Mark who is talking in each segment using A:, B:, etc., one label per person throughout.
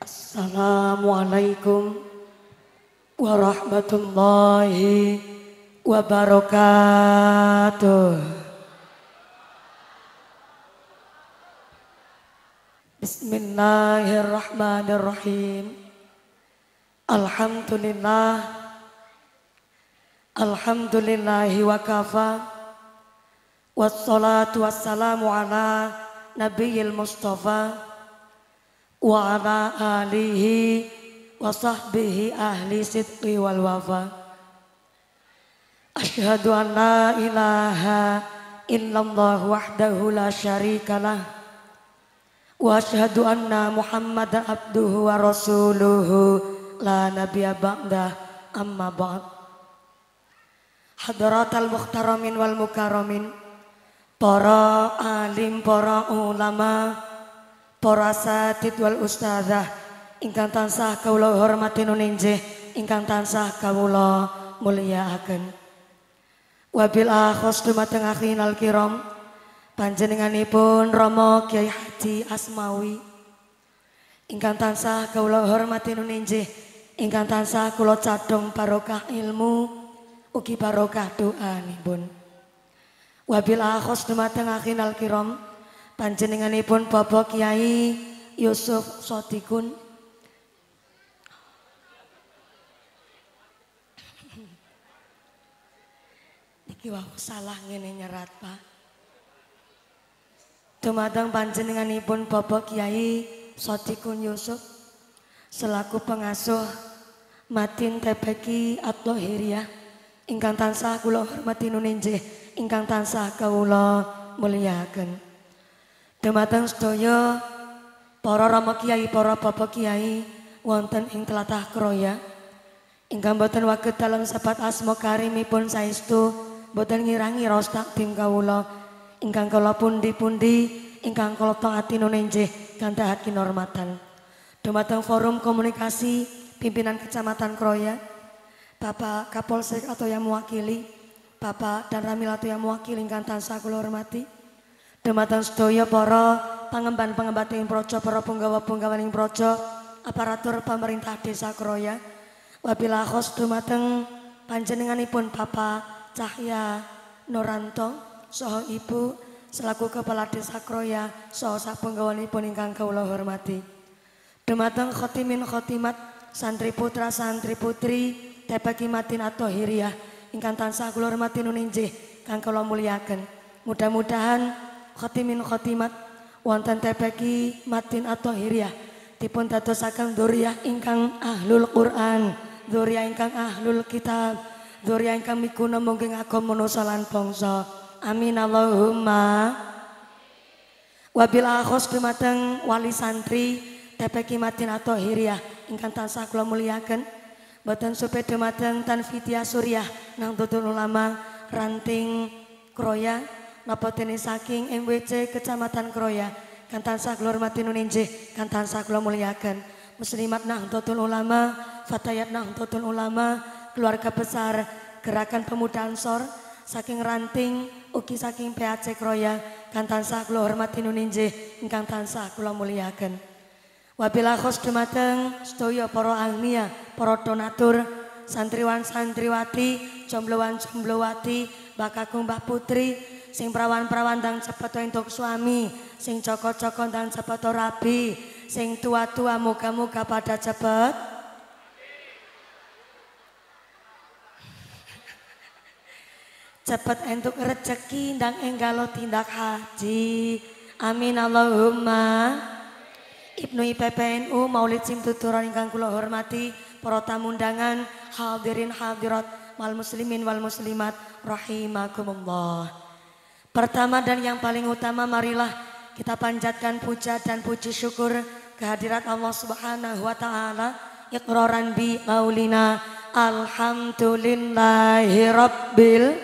A: Assalamualaikum warahmatullahi wabarakatuh. Bismillahirrahmanirrahim. Alhamdulillah. Alhamdulillahi wa kafa. Wassalatu wassalamu ala nabiyil mustafa wa ala alihi wa sahbihi ahli sidqi wal wafa asyhadu an la ilaha illallah wahdahu la lah wa asyhadu anna muhammadan abduhu wa rasuluhu la nabiyya ba'da amma ba'd Hadratal muhtaramin wal mukaramin para alim para ulama' Para sadid wal ustazah ingkang tansah kawula hormati nuninjih ingkang tansah kawula mulyakaken. Wabil akhos dumateng akhinal kiram panjenenganipun Rama Kyai Haji Asmawi ingkang tansah kawula hormati nuninjih ingkang tansah kula cadhong barokah ilmu ugi barokah doanipun. Wabil akhos dumateng akhinal kiram panjenenganipun Bapak Kiai Yusuf Sodikun Niki wau salah ngene nyerat Pak Dumateng panjenenganipun Bapak Kiai Sodikun Yusuf selaku pengasuh Matin Tebeki Atlohiria, ingkang tansah kula hormati nuninjih ingkang tansah kawula muliakan. Dumateng sedaya para rama kiai, para bapak kiai wonten ing telatah Kroya. Ingkang boten waget dalam sepat asma karimipun saestu boten ngirangi rostak tim kawula. Ingkang kala pundi-pundi ingkang kala taati nunenjih hati normatan Dumateng forum komunikasi pimpinan Kecamatan Kroya, Bapak Kapolsek atau yang mewakili, Bapak dan Ramil atau yang mewakili ingkang tansah kula hormati. Dumatan sedaya poro pangemban-pengembat ing projo, para punggawa-punggawa ing projo, aparatur pemerintah desa Kroya. wabilahos khos dumateng panjenenganipun papa Cahya Noranto soho Ibu selaku Kepala Desa Kroya soho saha sapunggawanipun ingkang kaulah hormati. Dumateng khotimin khotimat santri putra santri putri matin atau hiriyah ingkang tansah kula hormati nuninjih kang kula mulyaken mudah-mudahan khatimin khatimat wonten tepeki matin atau hiria. tipun tato sakang dzuriyah ingkang ahlul Quran dzuriyah ingkang ahlul kitab dzuriyah ingkang mikuna mungkin aku menusalan pongso. amin Allahumma wabil akhos dumateng wali santri tepeki matin atau hiria. ingkang tansah kula muliaken Boten dematen dumateng Tanfitia surya nang tutun ulama ranting kroya napa dene saking MWC Kecamatan Kroya Kantan Saklor Mati hormati nuninjih kan tansah kula muslimat muslimat Ulama Fatayat Totul Ulama keluarga besar Gerakan Pemuda Ansor saking ranting uki saking PAC Kroya Kantan Saklor hormati nuninjih ingkang tansah muliakan. mulyaken Wabila khos dumateng sedaya Poro Angnia Poro donatur santriwan santriwati jombloan jomblowati Mbak Bakakung Mbak Putri sing perawan-perawan dang tuh untuk suami, sing coko-coko dang tuh rabi, sing tua-tua muka-muka pada cepet. Cepet entuk rezeki dan enggak lo tindak haji. Amin Allahumma. Ibnu IPPNU Maulid Simtuturan ingkang kula hormati para tamu undangan hadirin hadirat wal muslimin wal muslimat rahimakumullah. Pertama dan yang paling utama marilah kita panjatkan puja dan puji syukur kehadirat Allah Subhanahu wa taala iqraran bi maulina alhamdulillahi rabbil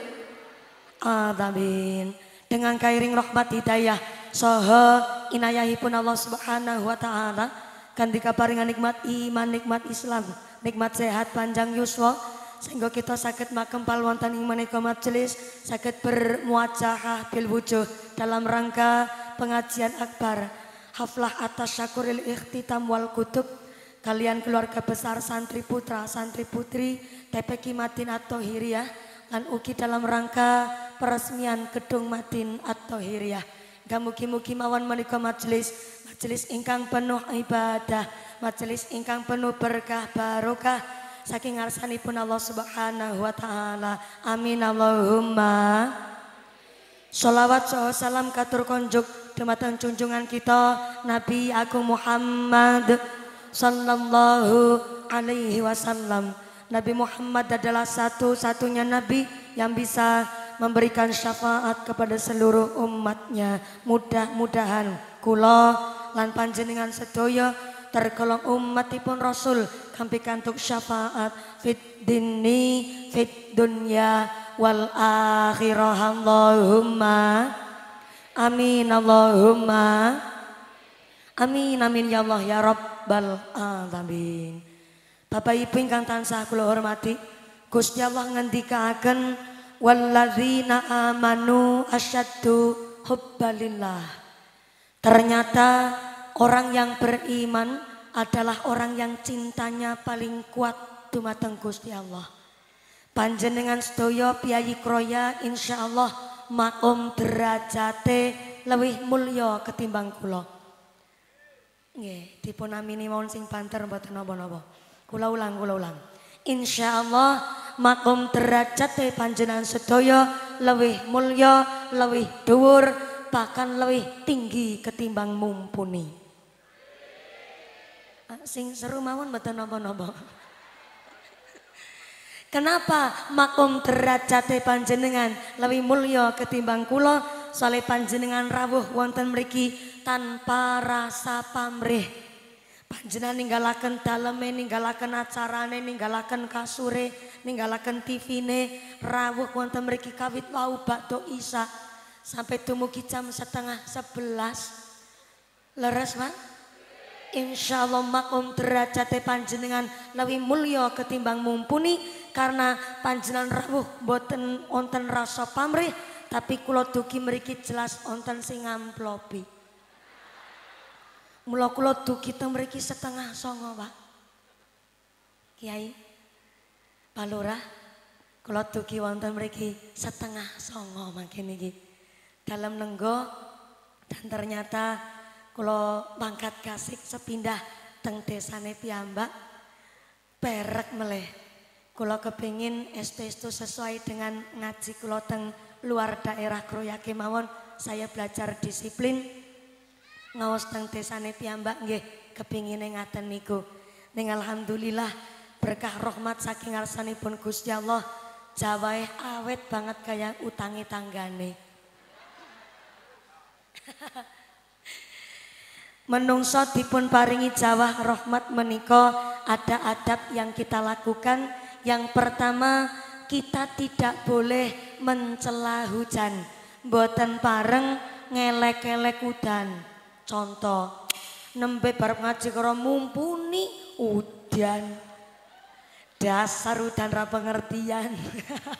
A: alamin dengan kairing rahmat hidayah soho inayahipun Allah Subhanahu wa taala kan dikaparingan nikmat iman nikmat Islam nikmat sehat panjang yuswa sehingga kita sakit makem palwantan ing maneka majelis, sakit bermuajahah bil wujud dalam rangka pengajian akbar. Haflah atas syakuril ikhtitam wal kutub. Kalian keluarga besar santri putra, santri putri, TPK Matin atau Hiria Dan uki dalam rangka peresmian gedung Matin atau Hiria Gak muki-muki mawan majelis, majelis ingkang penuh ibadah, majelis ingkang penuh berkah barokah, saking pun Allah Subhanahu wa taala. Amin Allahumma. Salawat soho salam katur konjuk Dematan junjungan kita Nabi Agung Muhammad sallallahu alaihi wasallam. Nabi Muhammad adalah satu-satunya nabi yang bisa memberikan syafaat kepada seluruh umatnya. Mudah-mudahan kulo lan panjenengan sedoyo tergolong umat tipun Rasul Hampikan kantuk syafaat fit dini fit dunya wal akhirah Allahumma amin Allahumma amin amin ya Allah ya Rabbal alamin Bapak Ibu ingkang tansah kula hormati Gusti Allah ngendikaaken walladzina amanu asyaddu hubbalillah ternyata orang yang beriman adalah orang yang cintanya paling kuat dumateng Gusti Allah. Panjenengan sedaya piyayi kroya insya Allah makom derajate lebih mulia ketimbang kula. tipe dipun amini mawon sing banter mboten napa-napa. Kula ulang, kulo ulang. Insya Allah makom derajate panjenengan sedaya lebih mulia, lebih dhuwur, bahkan lebih tinggi ketimbang mumpuni sing seru mawon mboten napa-napa. Kenapa makom derajate panjenengan lebih mulia ketimbang kula soleh panjenengan rawuh wonten mriki tanpa rasa pamrih. Panjenengan ninggalaken daleme, ninggalaken acarane, ninggalaken kasure, ninggalaken TV-ne, rawuh wonten mriki kawit wau bakdo isa sampai dumugi jam setengah sebelas. Leres, Pak? insyaallah makom derajate panjenengan lebih mulia ketimbang mumpuni karena panjenengan rawuh boten onten rasa pamrih tapi kulo duki meriki jelas onten sing ngamplopi mula kulo duki teng meriki setengah songo Pak Kiai palura kulo duki dugi wonten setengah songo makin ini. dalam nenggo dan ternyata kalau mangkat kasik sepindah teng desane piambak perek meleh. Kalau kepingin estu itu sesuai dengan ngaji kula teng luar daerah Kroyake mawon saya belajar disiplin ngawas teng desane piambak nggih kepingin ngaten niku. Ning alhamdulillah berkah rahmat saking ngarsanipun Gusti Allah jawahe awet banget kayak utangi tanggane. Menungso dipun paringi jawah rahmat meniko ada adab yang kita lakukan. Yang pertama, kita tidak boleh mencela hujan. Mboten pareng ngelek ngelek hujan. Contoh, nembe barep ngaji karo mumpuni hujan. Dasar hujan ra pengertian.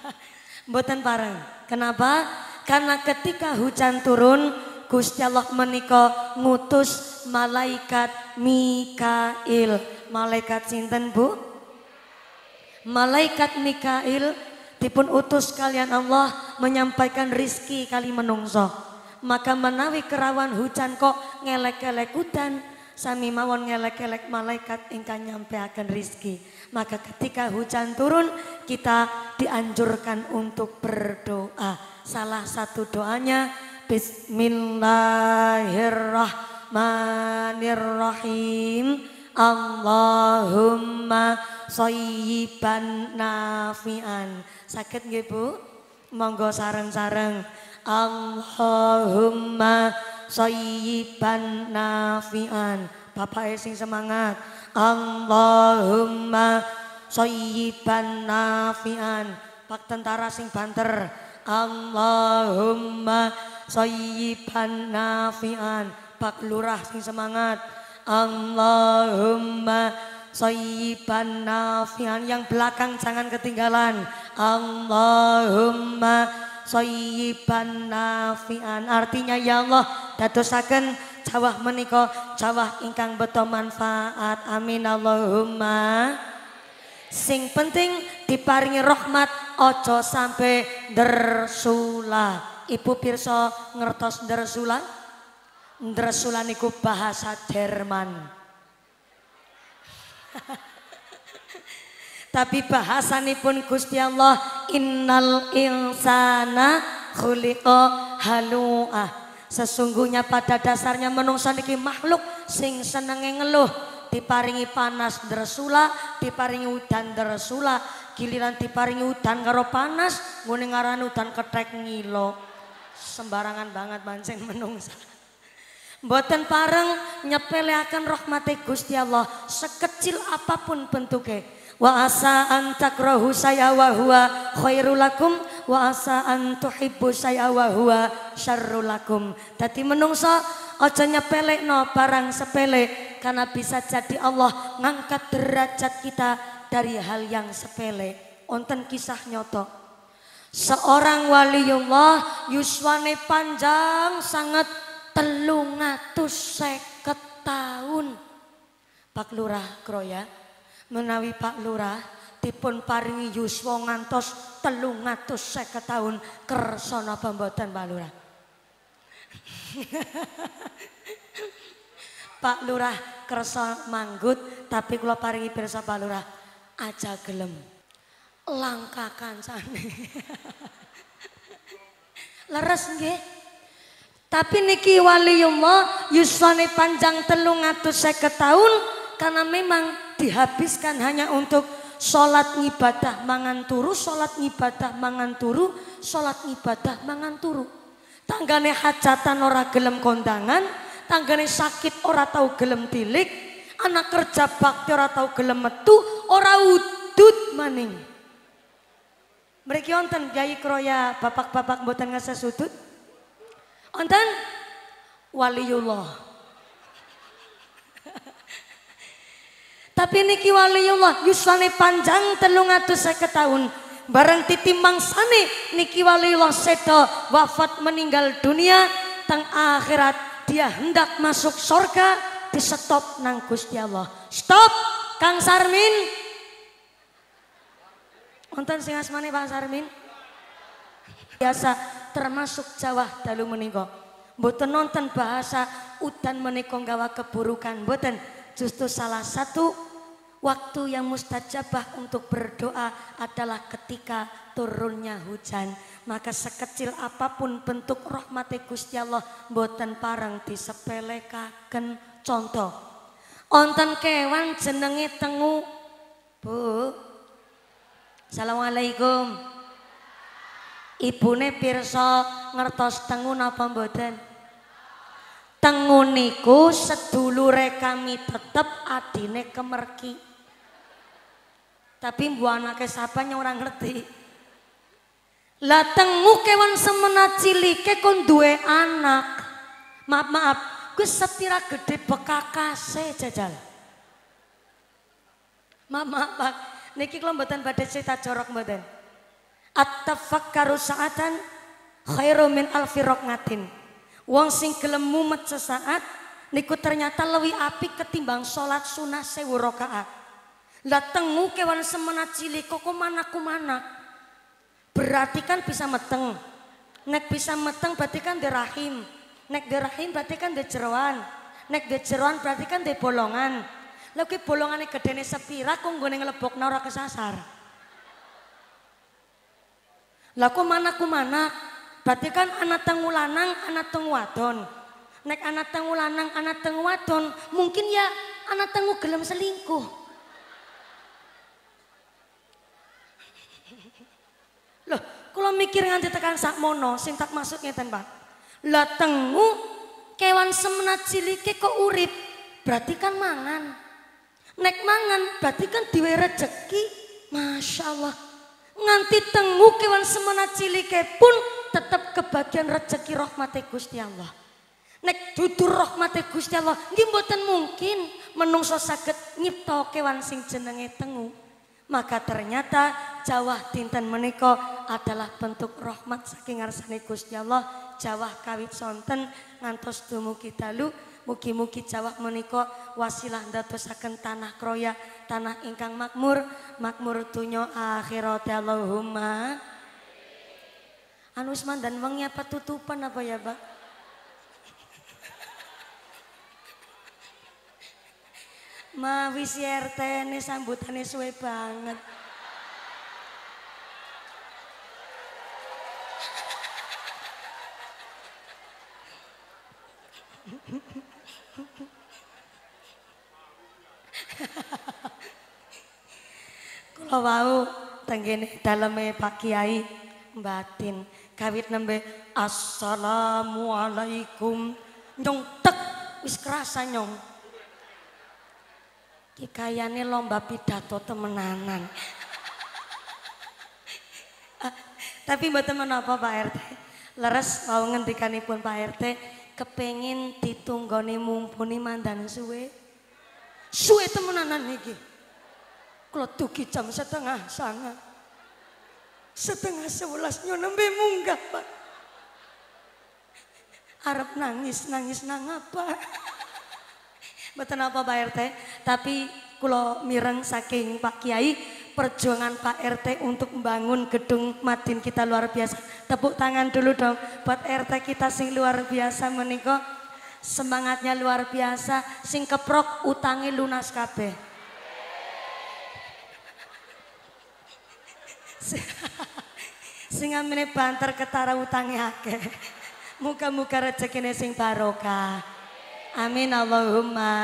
A: Mboten pareng. Kenapa? Karena ketika hujan turun, Gusti Allah menika ngutus malaikat Mikail. Malaikat sinten Bu? Malaikat Mikail dipun utus kalian Allah menyampaikan rizki kali menungso. Maka menawi kerawan hujan kok ngelek-ngelek hutan sami mawon ngelek-ngelek malaikat ingkang akan rizki. Maka ketika hujan turun kita dianjurkan untuk berdoa. Salah satu doanya Bismillahirrahmanirrahim. Allahumma sayyiban nafian. Sakit nggih Bu? Monggo sareng-sareng. Allahumma sayyiban nafian. Bapak e sing semangat. Allahumma sayyiban nafian. Pak tentara sing banter. Allahumma sayyiban nafian Pak Lurah sing semangat Allahumma sayyiban nafian yang belakang jangan ketinggalan Allahumma sayyiban nafian artinya ya Allah dadosaken cawah menika cawah ingkang beto manfaat amin Allahumma sing penting diparingi rahmat ojo sampai dersulah Ibu Pirso ngertos ndresulan? Ndresulan iku bahasa Jerman. Tapi bahasanipun Gusti Allah innal insana khuliqa halu'ah. Sesungguhnya pada dasarnya menungsa niki makhluk sing senenge ngeluh, diparingi panas ndresula, diparingi udan ndresula, giliran diparingi udan karo panas, ngene ngaran udan ketek ngilo sembarangan banget mancing menungsa. Boten pareng nyepeleakan rahmati Gusti Allah sekecil apapun bentuknya. Wa asa antak rohu saya wa huwa khairul wa asa an saya wa huwa syarrul lakum. Dadi menungsa aja nyepelekno barang sepele karena bisa jadi Allah ngangkat derajat kita dari hal yang sepele. Onten kisah nyoto Seorang waliullah yuswane panjang sangat telung atus seket tahun. Pak Lurah Kroya menawi Pak Lurah dipun paringi yuswongan ngantos telung atus seket tahun kersona pembuatan Pak Lurah. Pak Lurah kersa manggut tapi kalau paringi pirsa Pak Lurah aja gelem. Langkakan kancane. Leres nggih? Tapi niki waliullah yuswane panjang telung atus seket tahun karena memang dihabiskan hanya untuk sholat ngibadah mangan turu, sholat ngibadah mangan turu, sholat ngibadah mangan turu. Tanggane hajatan ora gelem kondangan, tanggane sakit ora tau gelem tilik, anak kerja bakti ora tau gelem metu, ora udut maning. Mereka onten Kyai Kroya bapak-bapak buatan ngasa sudut. Onten waliullah. Tapi niki waliullah yuswane panjang telung seket tahun. Bareng titimbang sani niki waliullah seto wafat meninggal dunia. Tang akhirat dia hendak masuk sorga di stop nang Gusti Allah. Stop Kang Sarmin Wonten sing asmane Pak Sarmin? Biasa termasuk Jawa dalu menika. Mboten nonton bahasa udan menika gawa keburukan, mboten. Justru salah satu waktu yang mustajabah untuk berdoa adalah ketika turunnya hujan. Maka sekecil apapun bentuk rahmati Gusti Allah mboten pareng disepelekaken. Contoh, onten kewan jenenge tengu. Bu, Assalamualaikum. Ibune pirsa ngertos tengun apa mboten? Tengu niku sedulure kami tetep adine kemerki. Tapi mbu anake sapa orang ngerti. Lah tengu kewan semena cilike kon duwe anak. Maaf maaf, gue setira gede bekakase jajal. Maaf maaf, maaf. Niki kula mboten badhe cerita jorok mboten. At-tafakkaru sa'atan khairu min alfi raqatin. Wong sing gelem mumet sesaat niku ternyata lebih apik ketimbang salat sunah sewu rakaat. Lah tengu kewan semena cilik kok mana ku mana. Berarti kan bisa meteng. Nek bisa meteng berarti kan rahim. Nek rahim berarti kan di jeroan. Nek di jeroan berarti kan di bolongan. Lah kuwi bolongane gedene sepira kok nggone ngelebok ora kesasar. Lah kok mana ku mana? Berarti kan anak tengu lanang, anak tengu wadon. Nek anak tengu lanang, anak tengu wadon, mungkin ya anak tengu gelem selingkuh. Loh, kalau mikir nganti tekan sak mono, tak masuk ngeten, Pak. Lah tengu kewan semenat cilike kok urip, berarti kan mangan. Nek mangan berarti kan diwe rejeki. Masya Allah. Nganti tengu kewan semena cilike pun tetap kebagian rejeki rahmati Gusti Allah. Nek dudur rahmati Gusti Allah. gimbotan mungkin menungso sakit nyipto kewan sing jenenge tengu. Maka ternyata jawah dinten meniko adalah bentuk rahmat saking arsane Gusti Allah. Jawah kawit sonten ngantos kita lu. Mugi-mugi jawab menika wasilah ndadosaken tanah kroya, tanah ingkang makmur, makmur dunya akhirat Allahumma. Anu Usman mandan wengi apa tutupan apa ya, Pak? Ma si ya RT ini e, sambutannya suwe banget. Mm-hmm. Kalau mau tanggini daleme Pak Kiai batin kawit nembe assalamualaikum nyong tek wis kerasa nyong kikayane lomba pidato temenanan ah, tapi mboten apa Pak RT leres mau ngendikanipun Pak RT kepengin ditunggoni mumpuni mandan suwe Suwe temenanan iki. Kalau dugi jam setengah sanga. Setengah sebelas nyo nembe munggah, Pak. Arab nangis, nangis nang apa? Mboten apa Pak RT, tapi kalau mireng saking Pak Kiai perjuangan Pak RT untuk membangun gedung Madin kita luar biasa. Tepuk tangan dulu dong buat RT kita sing luar biasa menikah semangatnya luar biasa sing keprok utangi lunas kabeh sing amene banter ketara utangi akeh muka-muka rezekine sing barokah amin Allahumma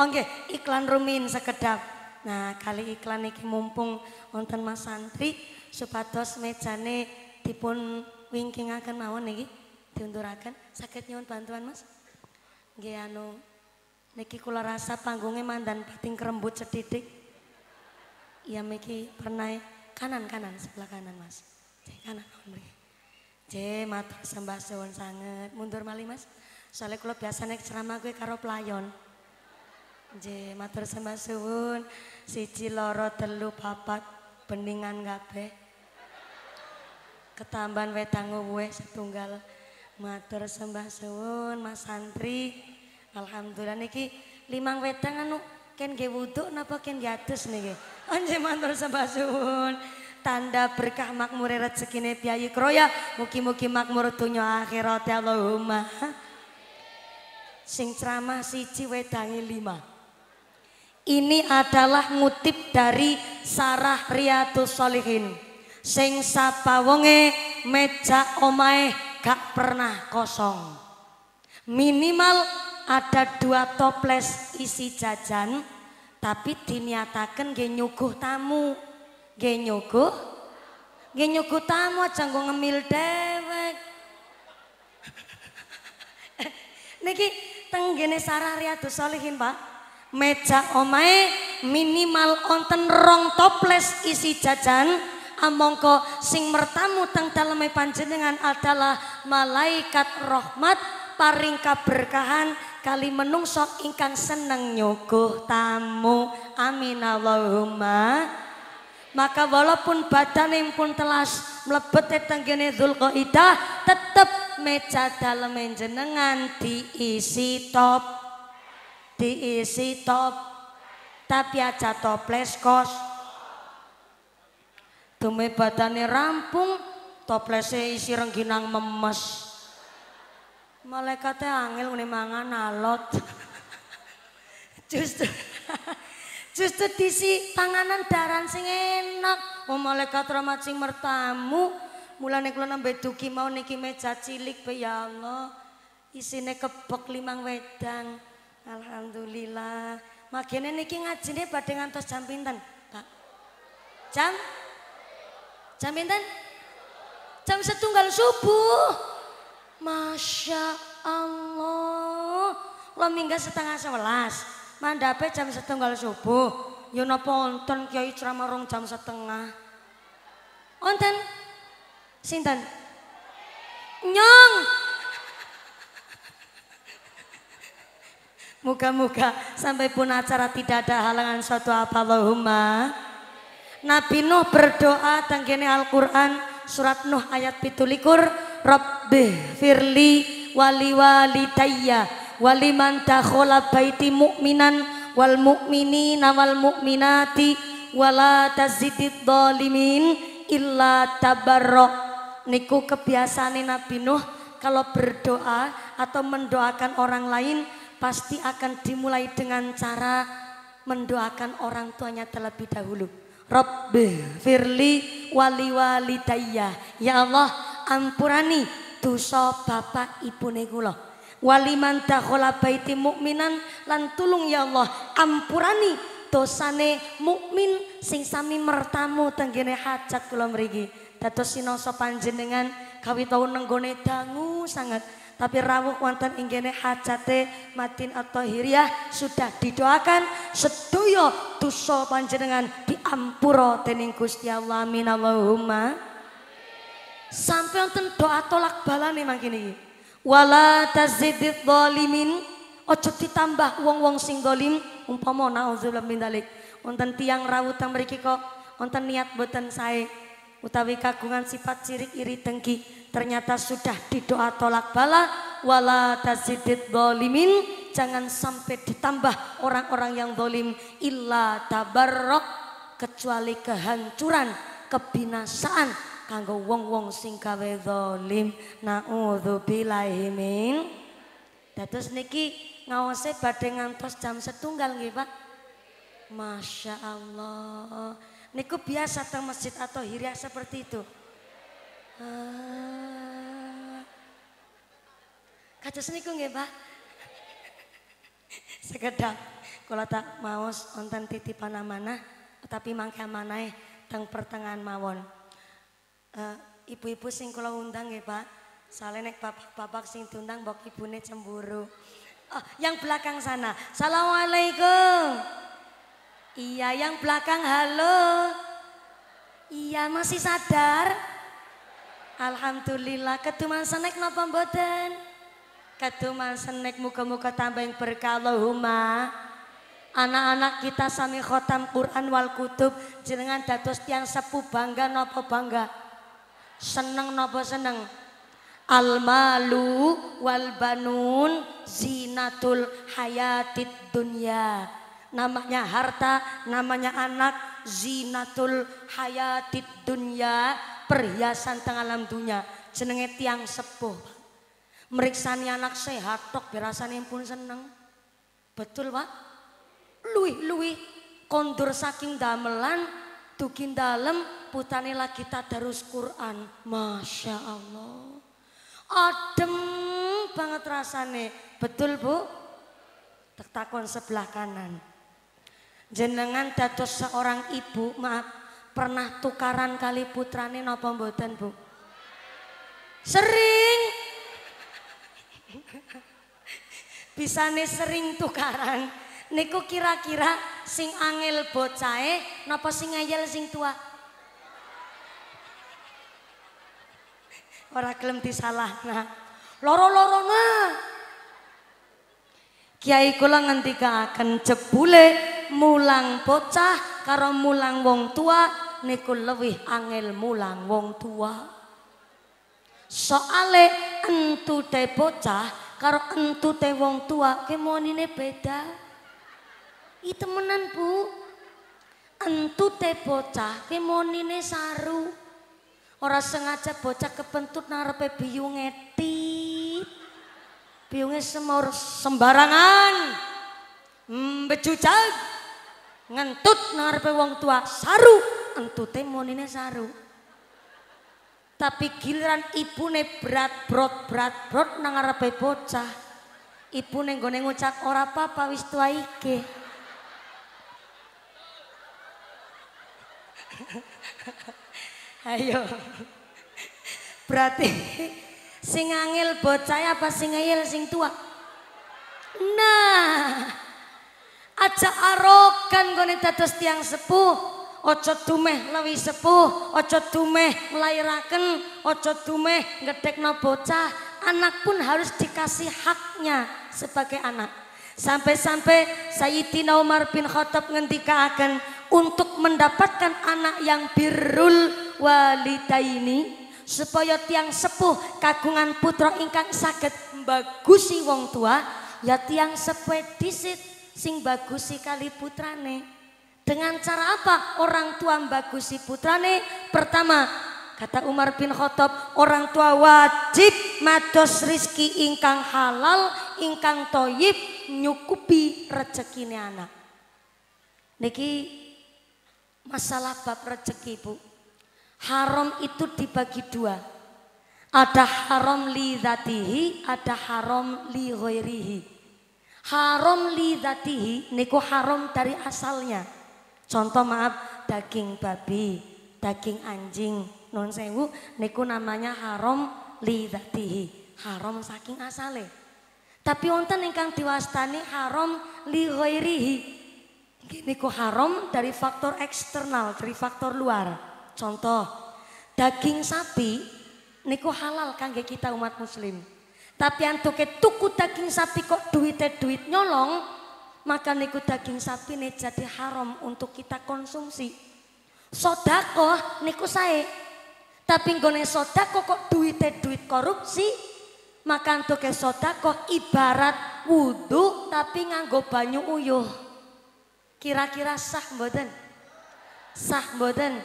A: Oke, iklan rumin sekedap. Nah, kali iklan iki mumpung wonten Mas Santri supados mejane dipun wingkingaken mawon niki diunturaken. Sakit nyuwun bantuan, Mas. Nggih anu niki kula rasa panggungnya mandan pating kerembut sedidik. Ya miki pernah kanan-kanan sebelah kanan, Mas. Jai, kanan omri, je matur sembah sewon sangat Mundur malih, Mas. Soalnya kula naik ceramah gue karo pelayon. Nggih, matur sembah sewon Siji loro telu papat beningan gape Ketambahan wetangu gue setunggal. Matur sembah suwun Mas Santri. Alhamdulillah niki limang wedang anu ken nggih wudhu napa ken nggih adus niki. Anje oh, matur sembah suwun. Tanda berkah makmur rezekine piyayi kroya. Mugi-mugi makmur dunya akhirat ya Allahumma. Sing ceramah siji wedange lima. Ini adalah ngutip dari Sarah Riyadus Solihin. Sing sapa wonge meja omahe gak pernah kosong. Minimal ada dua toples isi jajan tapi diniatakan gak tamu. Gak nyuguh? tamu aja gue ngemil dewek. Niki tenggene sarah riadu solihin pak. Meja omae minimal onten rong toples isi jajan amongko sing mertamu teng daleme panjenengan adalah malaikat rahmat paring kaberkahan kali menungso ingkang seneng nyuguh tamu amin Allahumma maka walaupun badan telas pun telah melebet tenggene zulqaidah tetep meja daleme jenengan diisi top diisi top tapi aja topleskos. Dume badane rampung, toplese isi rengginang memes. Malaikate angel ngene mangan alot. Justru justru disi tanganan daran sing enak. Oh malaikat rahmat sing mertamu. Mulane kula nembe duki mau niki meja cilik be ya Allah. Isine kebek limang wedang. Alhamdulillah. Makene niki ngajine badhe ngantos jam pinten, Pak? Jam Jam pinten? Jam setunggal subuh. Masya Allah. Lo minggah setengah sebelas. Mandape jam setunggal subuh. Ya napa wonten kiai ceramah rong jam setengah. Onten? Sinten? Nyong. Moga-moga sampai pun acara tidak ada halangan suatu apa Allahumma. Nabi Nuh berdoa tanggini Al-Quran surat Nuh ayat pitulikur Rabbi firli wali wali wali man dakhala baiti mu'minan wal mu'minina wal mu'minati wala tazidid dolimin illa tabarok niku kebiasaan Nabi Nuh kalau berdoa atau mendoakan orang lain pasti akan dimulai dengan cara mendoakan orang tuanya terlebih dahulu. Rabbih firli wali wali walidayya. Ya Allah ampurani dosa bapak ibu kula. Wali man dakhala baiti mukminan lan tulung ya Allah ampurani dosane mukmin sing sami mertamu tenggene hajat kula mriki. Dados sinoso panjenengan kawit nenggone dangu sangat tapi rawuh wonten ing kene hajate Matin atau hiriah sudah didoakan sedoyo dosa panjenengan diampura dening Gusti Allah amin Allahumma. Sampai wonten doa tolak balane mangkene iki. Wala tazidid zalimin ojo ditambah wong-wong sing dolim umpama naudzubillah min dalik wonten tiyang teng mriki kok wonten niat boten sae utawi kagungan sifat cirik iri dengki ternyata sudah didoa tolak bala wala tazidid dolimin jangan sampai ditambah orang-orang yang dolim illa tabarrok kecuali kehancuran kebinasaan kanggo wong-wong sing gawe dolim naudzubillahi min datus niki ngawase badhe ngantos jam setunggal nggih Pak Masya Allah Niku biasa teng masjid atau hiria seperti itu. Kacau ah. Kados niku nggih, Pak. Sekedap kula tak maos wonten titipan amanah tapi mangke amanah e teng pertengahan mawon. Eh, ibu-ibu sing kula undang nggih, Pak. Salenek nek bapak-bapak sing diundang mbok ibune cemburu. Oh, yang belakang sana. Assalamualaikum. Iya, yang belakang halo. Iya, masih sadar? Alhamdulillah ketuman senek napa mboten? Ketuman senek muka-muka tambah yang berkah Anak-anak kita sami khotam Quran wal kutub jenengan dados tiang sepuh bangga napa bangga? Seneng napa seneng? Al malu wal banun zinatul hayatid dunya. Namanya harta, namanya anak zinatul hayatid dunya perhiasan tengah alam dunia jenenge tiang sepuh Meriksani anak sehat tok berasane pun seneng. Betul Pak? Luih-luih kondur saking damelan tukin dalem putane lagi tadarus Quran. Masya Allah. Adem banget rasane. Betul Bu? Tertakon sebelah kanan. Jenengan dados seorang ibu, maaf pernah tukaran kali putrane napa mboten, Bu? Sering. Bisane sering tukaran. Niku kira-kira sing angel eh napa sing ayel sing tua? Ora gelem disalahna. Loro-lorone. Kiai kula akan jebule mulang bocah karo mulang wong tua niku lebih angel mulang wong tua. Soale entu te bocah karo entu te wong tua kemonine beda. Itu menan bu, entu te bocah ne saru. Orang sengaja bocah kepentut narepe biyu ngeti. semor sembarangan. Mbejujag. Ngentut narepe wong tua saru entute monine saru. Tapi giliran ibu ibune berat brot berat brot nang ngarepe bocah. neng nggone ngucap ora apa-apa wis tua iki. Ayo. Berarti sing angel bocah apa sing ngeyel sing tua? Nah. Aja arogan gone dados tiang sepuh. Ojo dumeh lewi sepuh, ojo dumeh melahirakan, ojo dumeh ngedekno bocah. Anak pun harus dikasih haknya sebagai anak. Sampai-sampai Sayyidina Umar bin Khattab akan untuk mendapatkan anak yang birrul walidaini supaya tiang sepuh kagungan putra ingkang sakit bagusi wong tua ya tiang sepuh disit sing bagusi kali putrane. Dengan cara apa orang tua bagusi putrane? Pertama, kata Umar bin Khattab, orang tua wajib mados rizki ingkang halal, ingkang toyib, nyukupi rezekine anak. Niki masalah bab rezeki bu. Haram itu dibagi dua. Ada haram li dhatihi, ada haram li ghairihi. Haram li dhatihi, niku haram dari asalnya Contoh maaf daging babi, daging anjing, non sewu niku namanya haram lidatihi, haram saking asale. Tapi wonten ingkang diwastani haram li ghairihi. Niku haram dari faktor eksternal, dari faktor luar. Contoh daging sapi niku halal kangge kita umat muslim. Tapi antuke tuku daging sapi kok duitnya duit nyolong, maka niku daging sapi nih jadi haram untuk kita konsumsi. Sodakoh niku saya, tapi nggone sodakoh kok duitnya duit korupsi, maka untuk sodakoh ibarat wudhu tapi nganggo banyu uyuh. Kira-kira sah mboten? Sah mboten?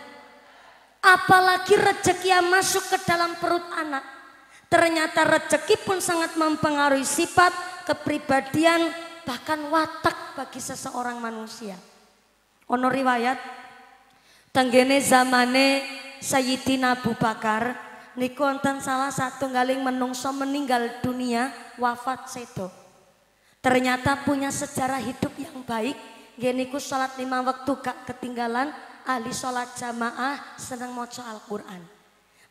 A: Apalagi rejeki yang masuk ke dalam perut anak. Ternyata rezeki pun sangat mempengaruhi sifat, kepribadian, bahkan watak bagi seseorang manusia. Ono riwayat tanggene zamane Sayyidina Abu Bakar niku wonten salah satu galing menungso meninggal dunia wafat sedo. Ternyata punya sejarah hidup yang baik. Geniku sholat lima waktu gak ketinggalan. Ahli sholat jamaah seneng moco Al-Quran.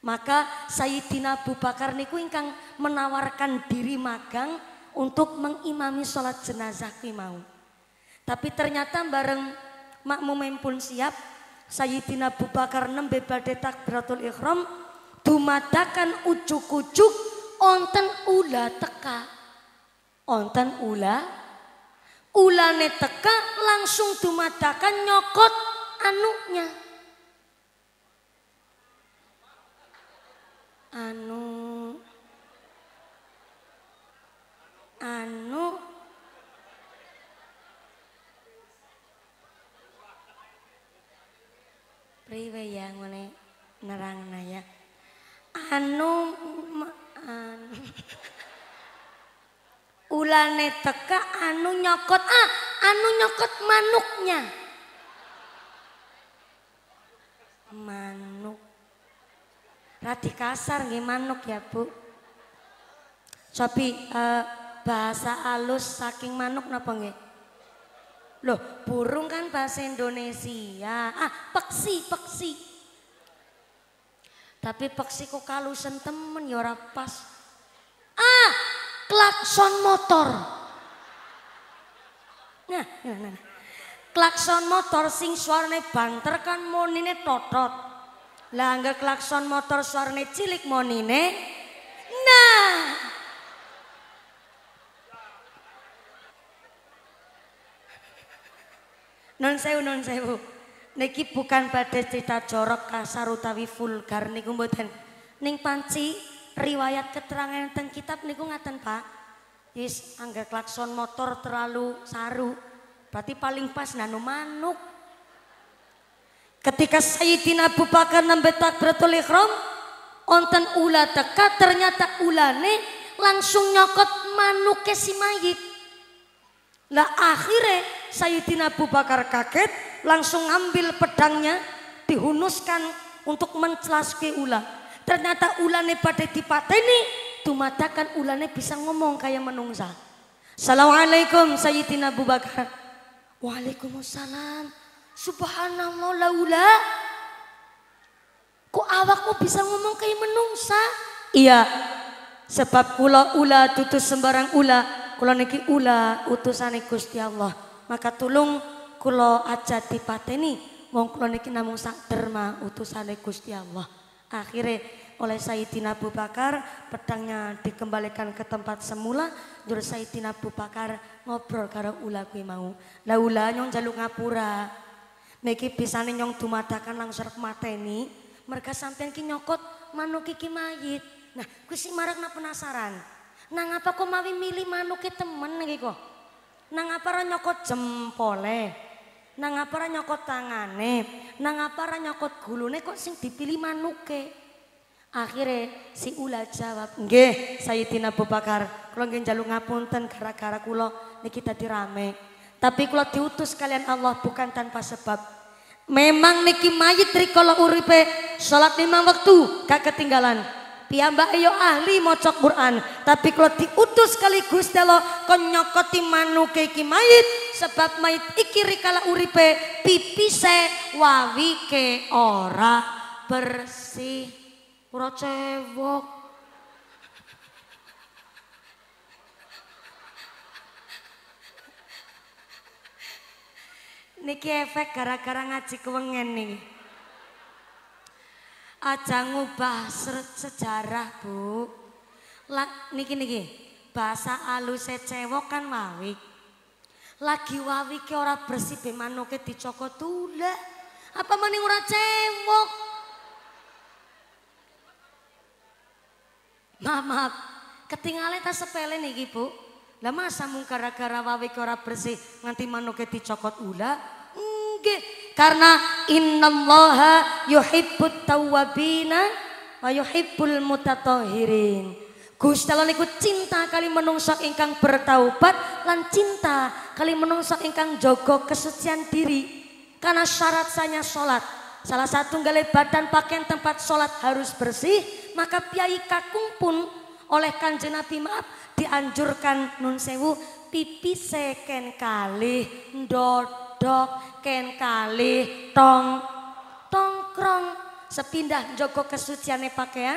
A: Maka Sayyidina Abu Bakar niku ingkang menawarkan diri magang untuk mengimami sholat jenazah kui mau. Tapi ternyata bareng makmum pun siap, Sayyidina Abu Bakar nembe badhe takbiratul ihram dumadakan ujuk-ujuk onten ula teka. Onten ula ulane teka langsung dumadakan nyokot anunya. Anu anu priwe ya ngene nerang ya anu an, ulane teka anu nyokot ah anu nyokot manuknya manuk rati kasar nggih manuk ya Bu Sopi uh, eh, bahasa alus saking manuk napa nggih? Loh, burung kan bahasa Indonesia. Ah, peksi, peksi. Tapi peksi kok kalusen temen ya ora pas. Ah, klakson motor. Nah, nah, nah, nah. Klakson motor sing suarane banter kan monine totot. Lah klakson motor suarane cilik monine Non sewu non sewu. Niki bukan pada cerita jorok kasar utawi vulgar niku mboten. Ning panci riwayat keterangan teng kitab niku ngaten, Pak. Is angger klakson motor terlalu saru. Berarti paling pas nanu manuk. Ketika Sayyidina Abu Bakar nembe takbiratul ihram, onten ula teka ternyata ulane langsung nyokot ke si mayit. Lah akhirnya Sayyidina Abu Bakar kaget, langsung ambil pedangnya, dihunuskan untuk mencelasuki ula. Ternyata ulane pada dipateni, tumatakan ulane bisa ngomong kayak menungsa. Assalamualaikum Sayyidina Abu Bakar. Waalaikumsalam. Subhanallah laula. Kok awakmu bisa ngomong kayak menungsa? Iya. Sebab kula ula tutus sembarang ula. Kula niki ula utusane Gusti Allah maka tulung kulo aja dipateni wong kula niki namung sak derma utusane Gusti Allah Akhirnya oleh Sayyidina Abu Bakar pedangnya dikembalikan ke tempat semula Jur Sayyidina Abu Bakar ngobrol karo ula kuwi mau lah ula nyong jaluk ngapura meki bisane nyong dumadakan langsung rek mateni merga sampean ki nyokot manuk iki mayit nah kuwi sing penasaran nang apa kok mawi milih manuke temen iki kok nang apa nyokot jempole nang apa nyokot tangane nang apa nyokot gulune kok sing dipilih manuke akhirnya si Ula jawab nggih Sayyidina Abu Bakar kula nggih njaluk ngapunten gara-gara kula niki dadi rame tapi kula diutus kalian Allah bukan tanpa sebab memang niki mayit rikala uripe sholat lima waktu gak ketinggalan piyambak yo ahli maca Quran tapi kalau diutus kali Gusti Allah kon nyokoti manuke iki mayit sebab mayit iki rikala uripe pipise wawike ora bersih ora cewek Niki efek gara-gara ngaji kewengen nih. aja ngubah sejarah bu niki niki bahasa alus cewok kan wawik lagi wawik ke orang bersih bemanoke dicokot ula. apa maning orang cewok maaf ketinggalan tak sepele niki bu lah masa mung gara-gara wawik ke orang bersih nganti manoke dicokot ula. Karena innallaha yuhibbut tawwabina wa yuhibbul mutatohirin. Gusti Allah niku cinta kali menungso ingkang bertaubat lan cinta kali menungso ingkang jogo kesucian diri. Karena syarat sanya salat. Salah satu gale badan pakaian tempat salat harus bersih, maka piyai kakung pun oleh kanjeng Nabi maaf dianjurkan nun sewu pipi seken kali ndot godhog ken kali tong tongkrong sepindah joko kesuciane pakaian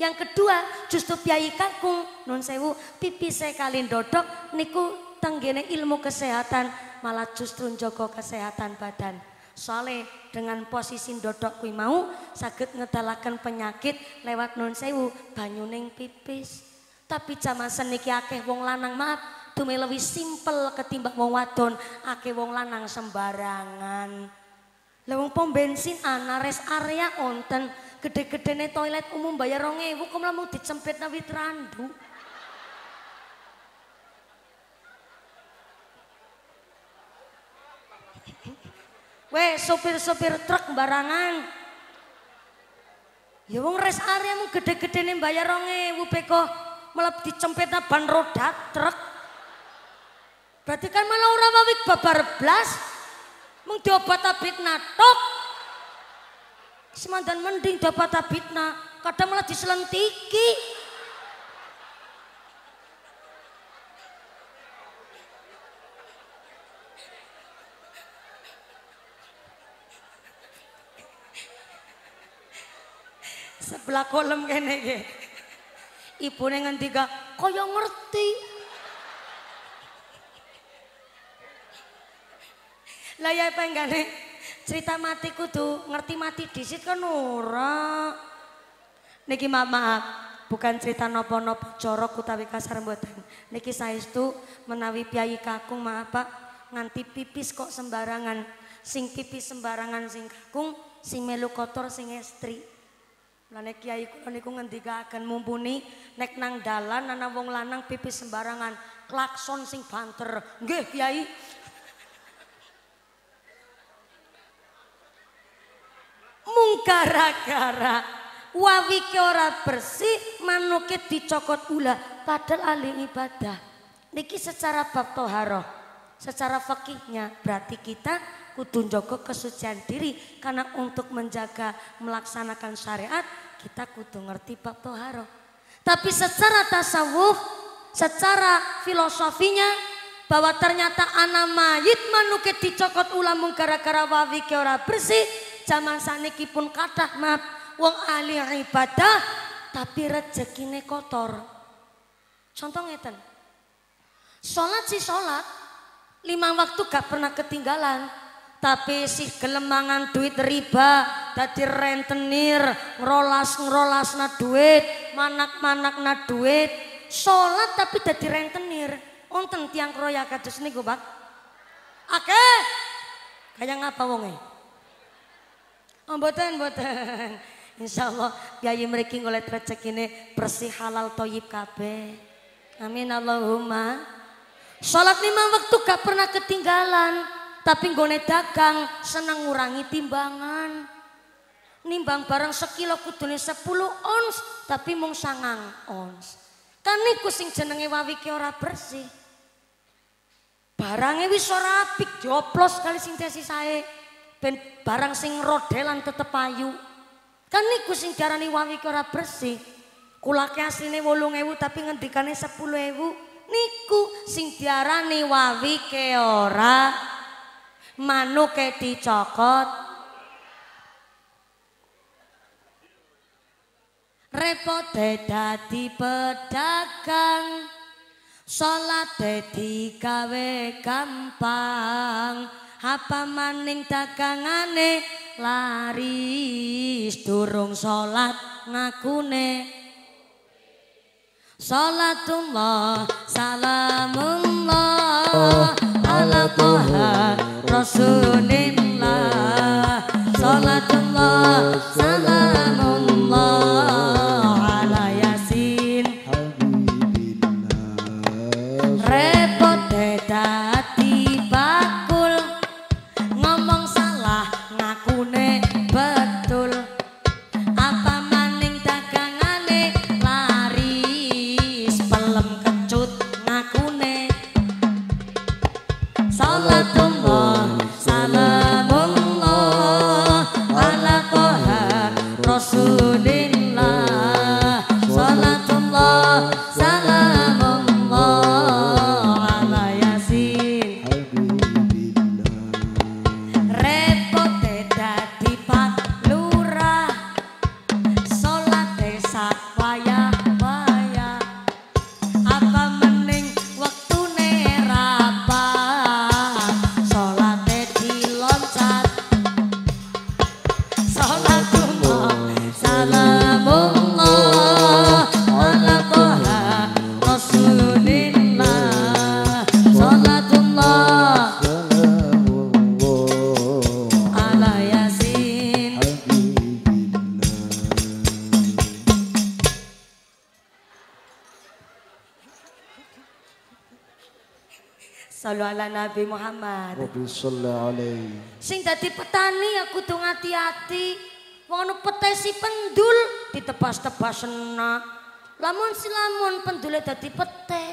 A: yang kedua justru piai kakung nun sewu pipi saya dodok niku tenggene ilmu kesehatan malah justru jogo kesehatan badan Soale dengan posisi dodok kui mau sakit ngedalakan penyakit lewat nun sewu banyuning pipis. Tapi zaman seniki akeh wong lanang maaf dume lebih simpel ketimbang wong wadon ake wong lanang sembarangan Lewong pom bensin ana res area onten gede nih toilet umum bayar 2000 kok malah dicempit nang wit randu Weh, sopir-sopir truk barangan. Ya wong res area mu gede-gede nih bayar ronge, wu beko malah dicempet ban roda truk. Berarti kan malah orang wawik babar belas. Mung diobat abitna tok. Semandan mending diobat abitna. Kadang malah diselentiki. Sebelah kolom kene iki. tiga, kau yang ngerti. Lah ya penggane cerita mati kudu ngerti mati disit kan ora. Niki maaf, maaf. bukan cerita nopo-nopo jorok utawi kasar mboten. Niki saestu menawi piyayi kakung maaf Pak nganti pipis kok sembarangan. Sing pipis sembarangan sing kakung, sing melu kotor sing estri. Lah nek kiai kula niku ngendikaken mumpuni nek nang dalan ana wong lanang pipis sembarangan, klakson sing banter. Nggih kiai, Mungkara kara ora bersih manuke dicokot ula padahal ahli ibadah niki secara bab toharoh secara fakihnya berarti kita kudu njogo kesucian diri karena untuk menjaga melaksanakan syariat kita kudu ngerti bab toharoh tapi secara tasawuf secara filosofinya bahwa ternyata anak mayit manuke dicokot ulamung gara-gara wawi bersih Jaman saniki pun kata maaf wong ahli ibadah tapi rezekine kotor. Contoh ngeten. Sholat si sholat, lima waktu gak pernah ketinggalan tapi si kelemangan duit riba tadi rentenir ngerolas ngerolas na duit manak manak na duit sholat tapi tadi rentenir onten tiang kroya kados gue bak, oke kayak ngapa wonge Oh boten boten. Insya Allah yayi mereka ngoleh rezeki ini bersih halal toyib kabe. Amin Allahumma. Sholat lima waktu gak pernah ketinggalan. Tapi nggone dagang senang ngurangi timbangan. Nimbang barang sekilo kudunya sepuluh ons tapi mung sangang ons. Kan niku sing jenenge wawi ora bersih. Barangnya wis ora apik, joplos kali sintesis saya. barang sing rodelan tetep ayu. Kan niku sing diarani wawi ora bersih. Kulake asline 8000 tapi ngendikane 10000. Niku sing diarani wawi ke ora manuke dicokot. Repot dadi pedagang. Salat dadi gawe gampang. apa maning dagangane laris durung salat ngakune Salatullah salamullah ala toha rasulillah Salatullah salamullah sallu ala Nabi Muhammad. Rabbi salli alaihi. Sing dadi petani aku ya kudu ngati-ati. Wong ono petesi pendul ditebas-tebas enak. Lamun silamun pendule dadi pete.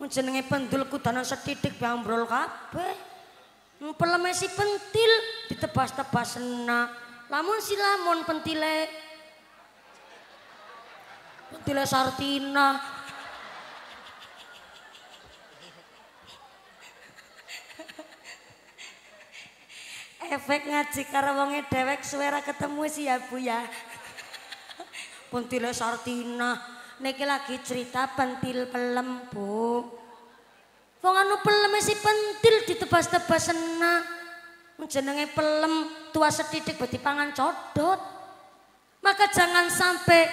A: Mun jenenge pendul kudanan setitik bambrol kabeh. Peleme si pentil ditebas-tebas enak. Lamun silamun pentile pentile sartina efek ngaji karo wonge dhewek ketemu sih ya Bu ya. Pentile Sartina niki lagi cerita pentil pelem Bu. Wong anu pelem si pentil ditebas-tebas enak. Jenenge pelem tua sedidik berarti pangan codot. Maka jangan sampai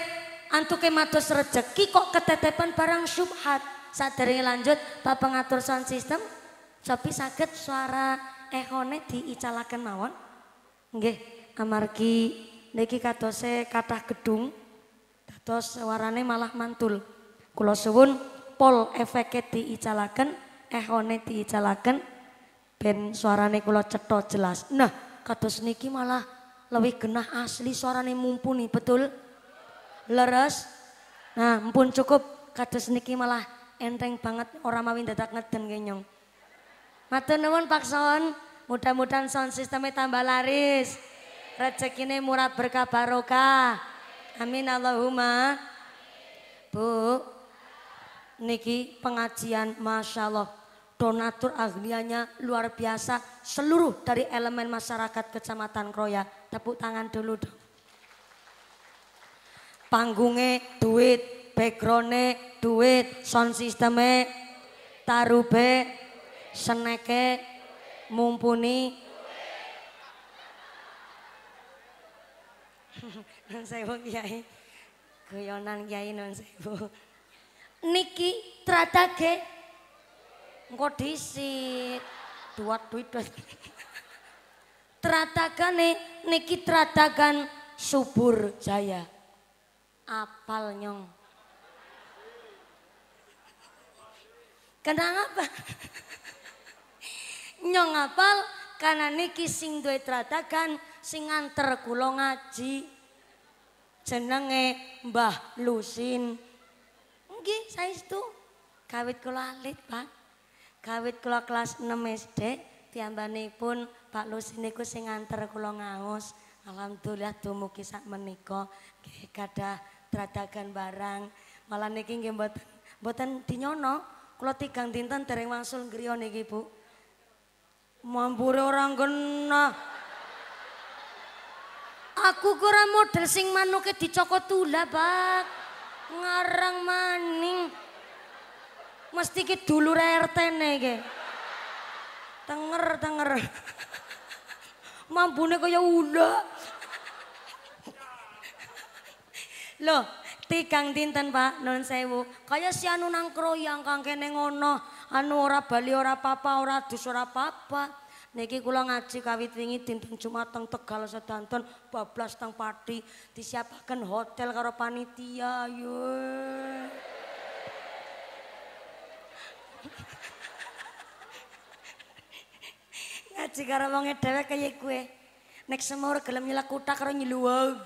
A: antuke matos rejeki kok ketetepan barang syubhat. Sadari lanjut, Pak pengatur sound system, Sopi sakit suara ekone diicalaken mawon. Nggih, amargi niki kadose kathah gedung dados suarane malah mantul. Kula suwun pol efeke diicalaken, ekone diicalaken ben suarane kula cetha jelas. Nah, kados niki malah lebih genah asli suarane mumpuni, betul? Leres? Nah, mumpun cukup kados niki malah enteng banget orang mawin dadak ngeden kenyong. Matur nuwun Pak Son, mudah-mudahan sound sistemnya tambah laris. ini murah berkah barokah. Amin Allahumma. Bu, niki pengajian Masya Allah. Donatur ahlianya luar biasa seluruh dari elemen masyarakat Kecamatan Kroya. Tepuk tangan dulu dong. Panggungnya duit, backgroundnya duit, sound sistemnya tarube seneke mumpuni non sewu kiai guyonan kiai non sewu niki tratage engko tuat duat duit duat niki tratagan subur jaya apal nyong kenapa nyong apal karena niki sing duwe tratakan sing anter kula ngaji jenenge Mbah Lusin nggih saestu kawit kula alit Pak kawit kula kelas 6 SD piyambanipun Pak Lusin niku sing anter kula ngaos alhamdulillah dumugi sak menika nggih kadah tratakan barang malah niki nggih mboten mboten dinyono kula tigang dinten dereng wangsul griya niki Bu Mambure orang kena. Aku kurang model sing manuke dicokot tula, Pak. Ngarang maning. Mesti ke dulu RT ne iki. Tenger tenger. Mambune kaya ula. Loh, tigang dinten Pak, non sewu. Kaya si anu nang kroyang kang kene ngono anu ora bali ora papa ora dus ora papa niki kula ngaji kawit wingi dinten Jumat teng Tegal sedanten bablas teng Pati disiapaken hotel karo panitia yo ngaji karo wong dhewe kaya kowe nek semur gelem nyelak kutak karo nyeluwang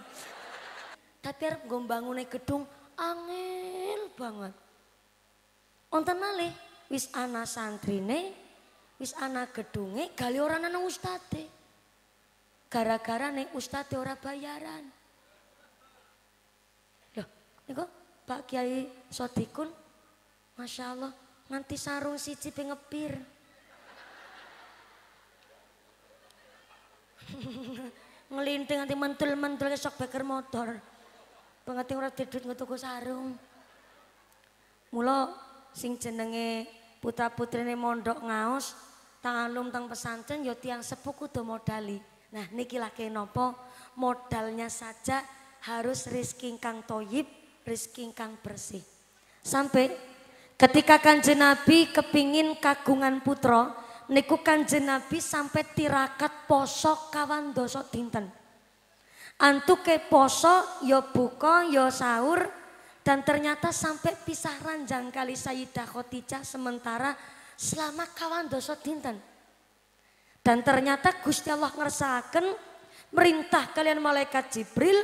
A: tapi arep nggo gedung angel banget. Onten malih wis ana santrine, wis ana gedunge, gali orang ana ustate. Gara-gara nih ustate ora bayaran. Loh, niku Pak Kiai Sodikun, Masya Allah, nganti sarung siji pengepir. Ngelinting nganti mentul-mentul kesok beker motor. Pengerti ora didut ngetuku sarung. mulo sing jenenge putra putrine mondok ngaos talum tang pesantren yo ya tiang sepuh kudu modali nah niki laki nopo modalnya saja harus rizki kang toyib rizki kang bersih sampai ketika kanjeng Nabi kepingin kagungan putra niku kanjeng Nabi sampai tirakat poso kawan doso dinten antuke poso yo ya buka yo ya sahur dan ternyata sampai pisah ranjang kali Sayyidah Khotijah sementara selama kawan dosa dinten. Dan ternyata Gusti Allah ngersakan merintah kalian malaikat Jibril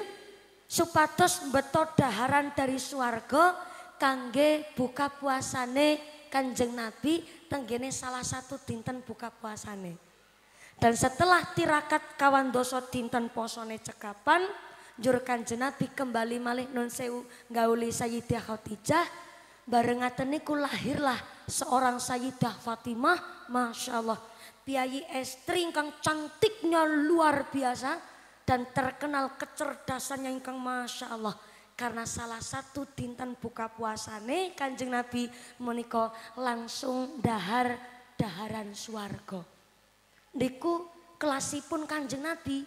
A: supatos beto daharan dari suarga kangge buka puasane kanjeng Nabi tenggene salah satu dinten buka puasane. Dan setelah tirakat kawan dosa dinten posone cekapan, jurkan nabi kembali malih nun sewu gauli Sayyidah Khadijah bareng niku lahirlah seorang Sayyidah Fatimah Masya Allah piayi estri kang cantiknya luar biasa dan terkenal kecerdasannya ingkang Masya Allah karena salah satu dinten buka puasane kanjeng Nabi meniko langsung dahar daharan suargo Niku kelasipun kanjeng Nabi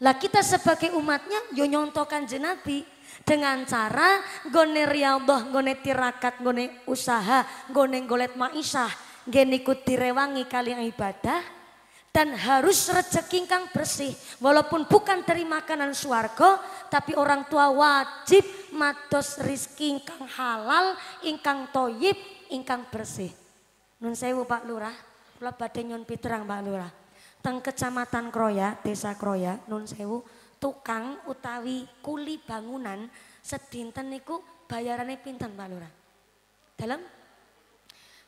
A: lah kita sebagai umatnya yo nyontokan jenabi dengan cara gone riyadhah, gone tirakat, gone usaha, gone golet maisha, gene direwangi kali ibadah dan harus rezeki kang bersih walaupun bukan dari makanan swarga tapi orang tua wajib matos rizki kang halal ingkang toyib ingkang bersih nun sewu Pak Lurah kula badhe nyun pitrang Pak Lurah teng Kecamatan Kroya, Desa Kroya, Nun Sewu, tukang utawi kuli bangunan sedinten niku bayarannya pinten Pak Lurah? Dalam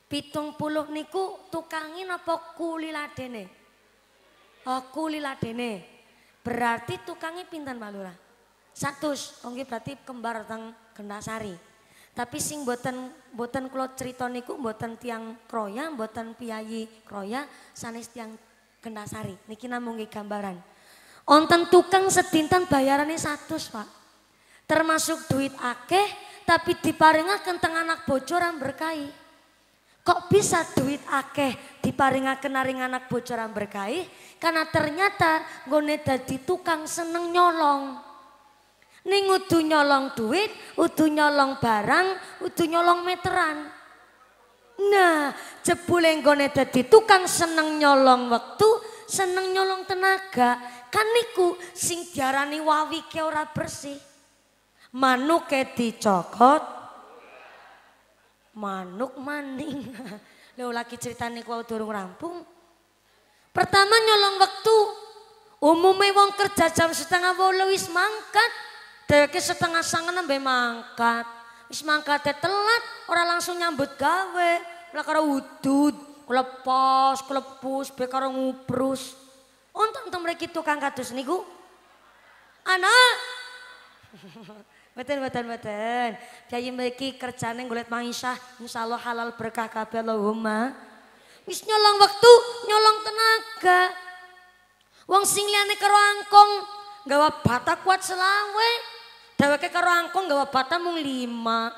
A: pitung puluh niku tukangin apa kuli ladene? Oh, kuli ladene. Berarti tukangnya pinten Pak Lurah? Satus, oh berarti kembar teng Gendasari. Tapi sing boten boten kula crita niku boten tiang kroya, boten piayi kroya, sanes tiang Gendasari. Niki namung gambaran. Onten tukang sedintan bayarannya satu pak. Termasuk duit akeh tapi diparingaken teng anak bocoran berkai. Kok bisa duit akeh diparingaken naring anak bocoran berkai? Karena ternyata gue dadi tukang seneng nyolong. Ning udu nyolong duit, udu nyolong barang, udu nyolong meteran. Nah, jebule nggone dadi tukang seneng nyolong waktu, seneng nyolong tenaga. Kan niku sing diarani wawi ke ora bersih. Manuke dicokot. Manuk maning. Lho lagi cerita niku durung rampung. Pertama nyolong waktu. Umumnya wong kerja jam setengah wolu wis mangkat. Dheweke setengah sangen nembe mangkat. Wis mangkate telat, orang langsung nyambut gawe. Lah karo wudud klepos, klepus, be karo ngubrus. Untung teng mriki tukang kados niku. Anak. Mboten mboten mboten. Kyai mriki kerjane golek mangisah, insyaallah halal berkah kabeh Allahumma. Wis nyolong waktu, nyolong tenaga. Wong sing liyane karo angkong gawa bata kuat selawe. Dheweke karo angkong gawa bata mung lima.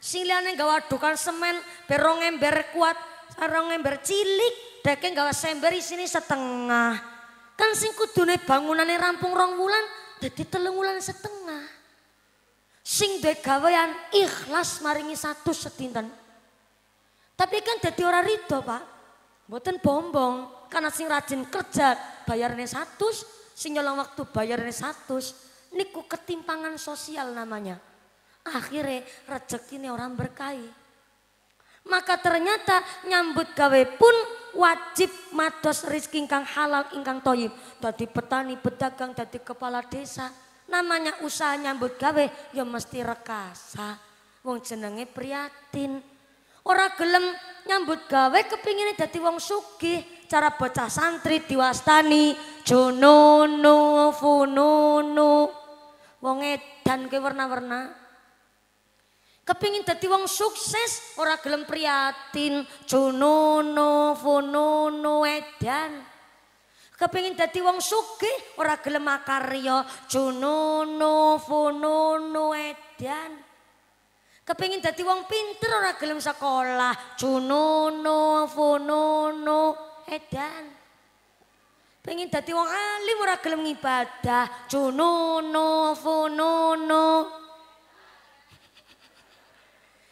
A: Sing liyane gawa dukan semen berong ember kuat, sarong ember cilik, dheweke gawa sember isine setengah. Kan sing kudune bangunane rampung rong wulan dadi telung wulan setengah. Sing duwe gawean ikhlas maringi satu setinten. Tapi kan dadi ora rido, Pak. Mboten bombong, karena sing rajin kerja bayarnya satu, sing nyolong waktu bayarnya satu. Niku ketimpangan sosial namanya. Akhirnya rezeki ini orang berkahi. Maka ternyata nyambut gawe pun wajib mados rizki ingkang halal ingkang toyib. Tadi petani, pedagang, tadi kepala desa. Namanya usaha nyambut gawe ya mesti rekasa. Wong jenenge priatin. Orang gelem nyambut gawe kepingin jadi wong suki. Cara bocah santri diwastani junono funono wong edan ke warna-warna. Kepingin tati wong sukses, ora gelem priatin, junono, funono, edan. Kepingin tati wong suki, ora gelem akaryo, junono, funono, edan. Kepingin tati wong pinter ora gelem sekolah, junono, funono, edan. Pengen dati wong alim ora gelem ngibadah, junono, funono.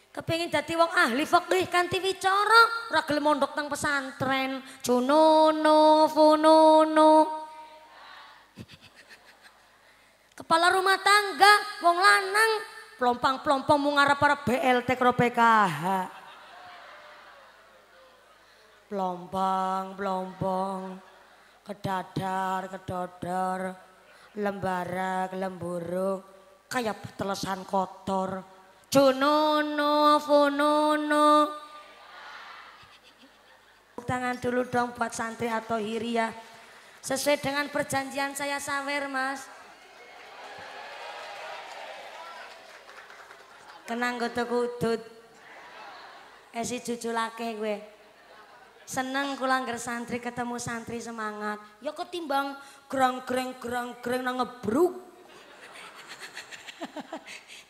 A: Kepengen dati wong ahli fikih kanthi wicara, ora gelem mondok tang pesantren, junono, funono. Kepala rumah tangga wong lanang plompang plompang mau ngarep para BLT karo PKH. Plompang, plompang kedadar, kedodor, lembara, lemburu, kayak petelesan kotor. Jununu, fununu. Tangan dulu dong buat santri atau hiria ya. Sesuai dengan perjanjian saya sawer mas. Kenang gue tuh kudut. Esi cucu laki gue. Seneng kula santri ketemu santri semangat. Ya ketimbang gerang-gereng gerang-gereng nang ngebruk.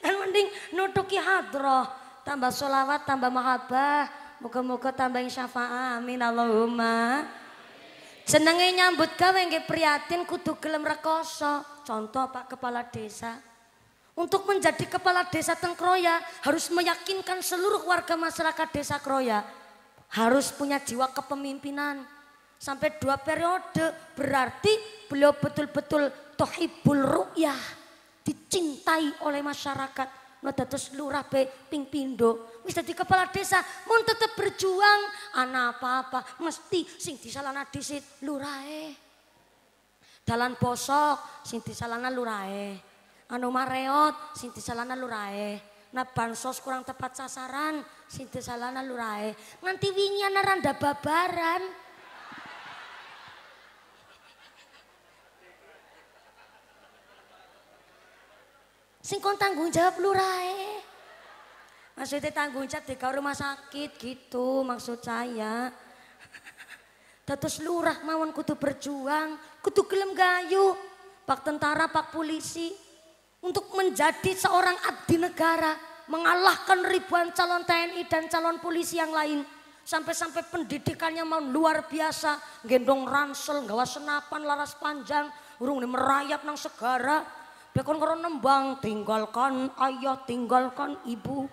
A: Dan mending nutuki hadroh, tambah solawat, tambah mahabah. muka-muka tambah syafa'ah, Amin Allahumma. Senengnya nyambut gawe nggih prihatin kudu gelem rekoso. Contoh Pak Kepala Desa. Untuk menjadi kepala desa Tengkroya harus meyakinkan seluruh warga masyarakat desa Kroya harus punya jiwa kepemimpinan sampai dua periode berarti beliau betul-betul tohibul ru'yah dicintai oleh masyarakat Noda terus lurah be ping pindo bisa di kepala desa mau tetap berjuang anak apa-apa mesti sing salana disit lurae. dalan posok sing disalana eh anu mareot sing disalana eh Nah bansos kurang tepat sasaran, sinti salana lurae. Nanti wingian randa babaran. singkong tanggung jawab lurae. Maksudnya tanggung jawab di rumah sakit gitu maksud saya. Datus lurah mawon kutu berjuang, kutu gelem gayu. Pak tentara, pak polisi, untuk menjadi seorang abdi negara, mengalahkan ribuan calon TNI dan calon polisi yang lain. Sampai-sampai pendidikannya mau luar biasa, gendong ransel, gawa senapan, laras panjang, urung merayap nang segara. Bekon koron nembang, tinggalkan ayah, tinggalkan ibu.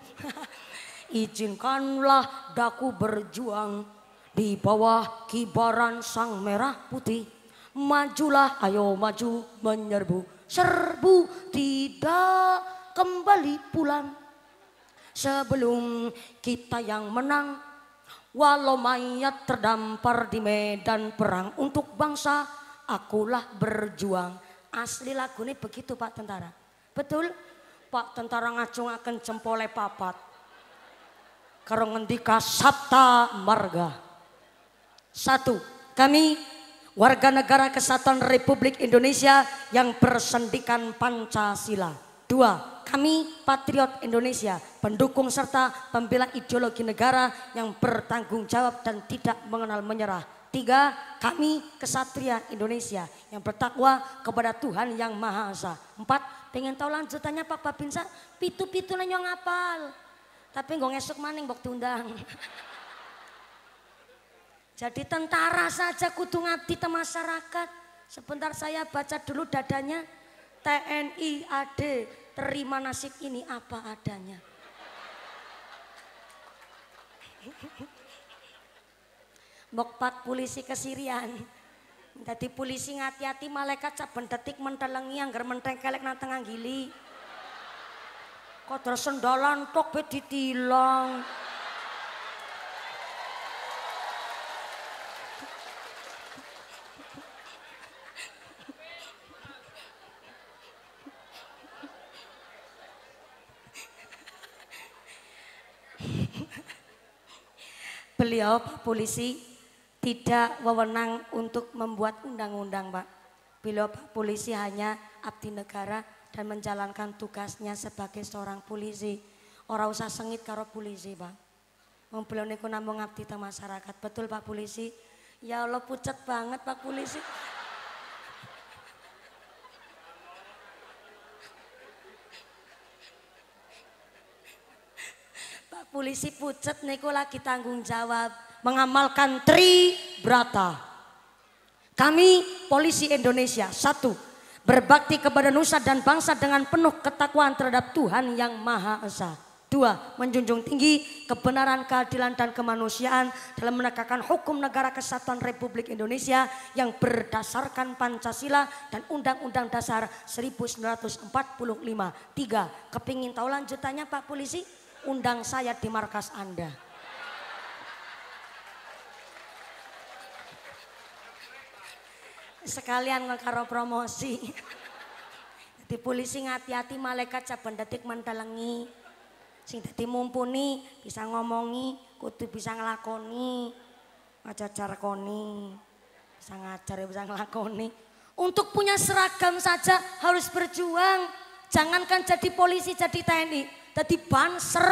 A: Izinkanlah daku berjuang di bawah kibaran sang merah putih. Majulah, ayo maju menyerbu serbu tidak kembali pulang. Sebelum kita yang menang, walau mayat terdampar di medan perang untuk bangsa, akulah berjuang. Asli lagu ini begitu Pak Tentara. Betul? Pak Tentara ngacung akan cempole papat. karena ngendika Sabta Marga. Satu, kami warga negara kesatuan Republik Indonesia yang bersendikan Pancasila. Dua, kami patriot Indonesia, pendukung serta pembela ideologi negara yang bertanggung jawab dan tidak mengenal menyerah. Tiga, kami kesatria Indonesia yang bertakwa kepada Tuhan Yang Maha Esa. Empat, pengen tahu lanjutannya Pak Babinsa, pitu-pitu nyong ngapal. Tapi nggak ngesuk maning bok tundang. Jadi tentara saja kudu ngabdi ke masyarakat. Sebentar saya baca dulu dadanya. TNI AD terima nasib ini apa adanya. Mokpat polisi kesirian. Jadi polisi ngati-hati malaikat saben detik mentelengi anggar mentengkelek nang tengah gili. Kodro sendalan tok be ditilang. beliau Pak Polisi tidak wewenang untuk membuat undang-undang Pak. Beliau Pak Polisi hanya abdi negara dan menjalankan tugasnya sebagai seorang polisi. Orang usah sengit karo polisi Pak. Membeliau beliau niku namung abdi masyarakat. Betul Pak Polisi? Ya Allah pucat banget Pak Polisi. berisi pucet niku lagi tanggung jawab mengamalkan tri brata. Kami polisi Indonesia satu berbakti kepada nusa dan bangsa dengan penuh ketakwaan terhadap Tuhan yang Maha Esa. Dua, menjunjung tinggi kebenaran, keadilan, dan kemanusiaan dalam menegakkan hukum negara kesatuan Republik Indonesia yang berdasarkan Pancasila dan Undang-Undang Dasar 1945. Tiga, kepingin tahu lanjutannya Pak Polisi? undang saya di markas Anda. Sekalian ngekaro promosi. Di polisi ngati-hati malaikat caban detik mendalangi. Sing dadi mumpuni bisa ngomongi, kudu bisa ngelakoni. Aja koni, Bisa ngajar ya bisa ngelakoni. Untuk punya seragam saja harus berjuang. Jangankan jadi polisi, jadi TNI Tadi banser,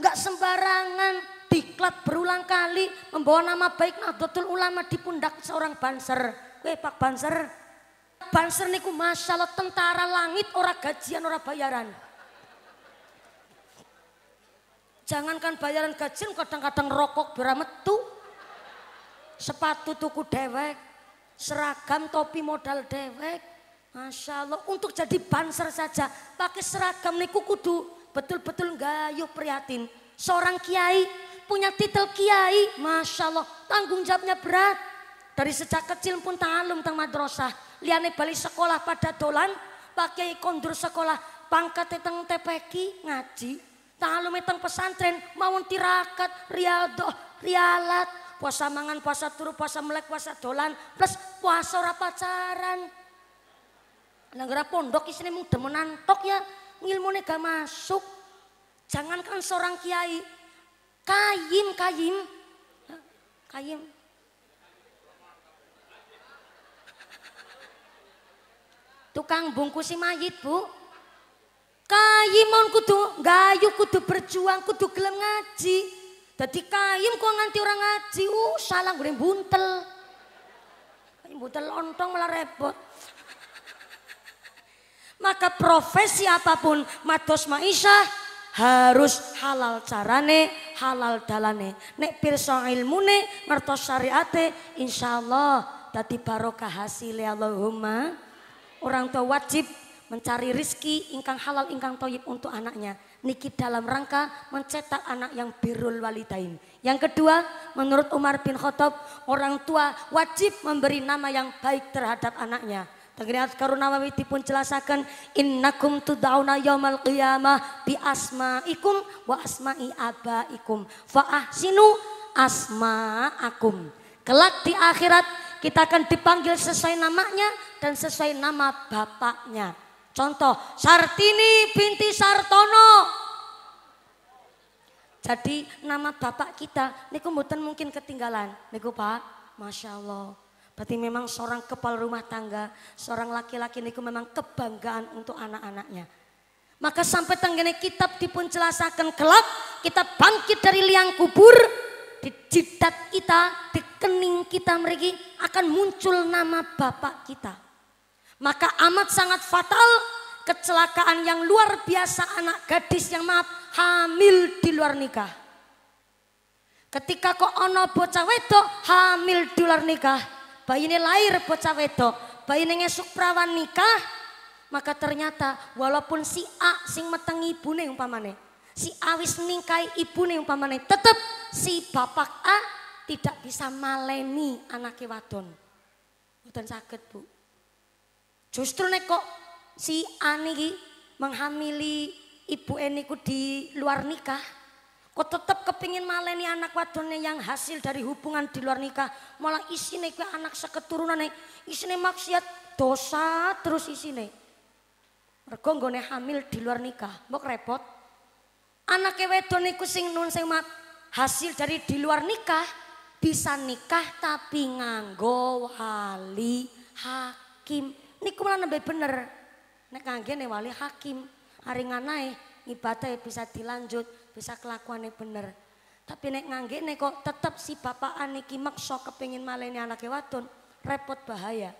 A: nggak sembarangan. Diklat berulang kali membawa nama baik Nahdlatul Ulama di pundak seorang banser. Weh Pak Banser, Banser niku Masya Allah tentara langit ora gajian ora bayaran. Jangankan bayaran gajian kadang-kadang rokok beramet tuh Sepatu tuku dewek, seragam topi modal dewek, Masya Allah, untuk jadi banser saja pakai seragam niku kudu betul-betul gayuh prihatin. Seorang kiai punya titel kiai, masya Allah tanggung jawabnya berat. Dari sejak kecil pun talum tentang madrasah, liane balik sekolah pada dolan, pakai kondur sekolah, pangkat tentang TPK ngaji, tahu tentang pesantren, mau tirakat, riadoh, rialat, puasa mangan, puasa turu, puasa melek, puasa dolan, plus puasa rapacaran. pacaran. Lah pondok di sini mudah menantok ya, ngilmune gak masuk. Jangankan seorang kiai, kayim kayim kayim tukang bungkus si mayit bu kayimon kudu gayu kudu berjuang kudu gelem ngaji jadi kayim kok nganti orang ngaji uh salah gue buntel buntel lontong malah repot maka profesi apapun matos maisha harus halal carane, halal dalane. Nek pirsa ilmune, ngertos syariate, insya Allah tadi barokah hasil Allahumma. Orang tua wajib mencari rizki ingkang halal ingkang toyib untuk anaknya. Niki dalam rangka mencetak anak yang birul walidain. Yang kedua, menurut Umar bin Khattab, orang tua wajib memberi nama yang baik terhadap anaknya karuna mawiti pun celasakan innakum tudauna yaumal qiyamah bi asmaikum wa asma'i abaikum fa ahsinu asma'akum. Kelak di akhirat kita akan dipanggil sesuai namanya dan sesuai nama bapaknya. Contoh Sartini binti Sartono. Jadi nama bapak kita niku mboten mungkin ketinggalan. Niku Pak, Masya Allah. Berarti memang seorang kepala rumah tangga, seorang laki-laki niku memang kebanggaan untuk anak-anaknya. Maka sampai tenggene kitab dipun jelasaken kelak kita bangkit dari liang kubur di jidat kita, di kening kita mereka akan muncul nama bapak kita. Maka amat sangat fatal kecelakaan yang luar biasa anak gadis yang maaf hamil di luar nikah. Ketika kok ono bocah wedok hamil di luar nikah, Bayi ini lahir bocah wedok, bayine ngesuk perawan nikah, maka ternyata walaupun si A sing metengi ibune umpamane, si A wis ningkai ibune umpamane, tetep si bapak A tidak bisa maleni anake wadon. dan sakit Bu. Justru nek kok si A niki menghamili ibu niku di luar nikah, Kok tetap kepingin maleni anak wadonnya yang hasil dari hubungan di luar nikah. Malah isine ke anak seketurunan nih. Isine maksiat dosa terus isine. Mergo nggone hamil di luar nikah. mau repot. anak ke wedon iku sing nun sing mat. Hasil dari di luar nikah bisa nikah tapi nganggo wali hakim. Niku malah nembe bener. Nek kangge wali hakim. hari Aringanae ibadah bisa dilanjut bisa kelakuannya bener. Tapi nek ngangge nek kok tetep si bapak ki maksa kepingin maleni anaknya wadon, repot bahaya.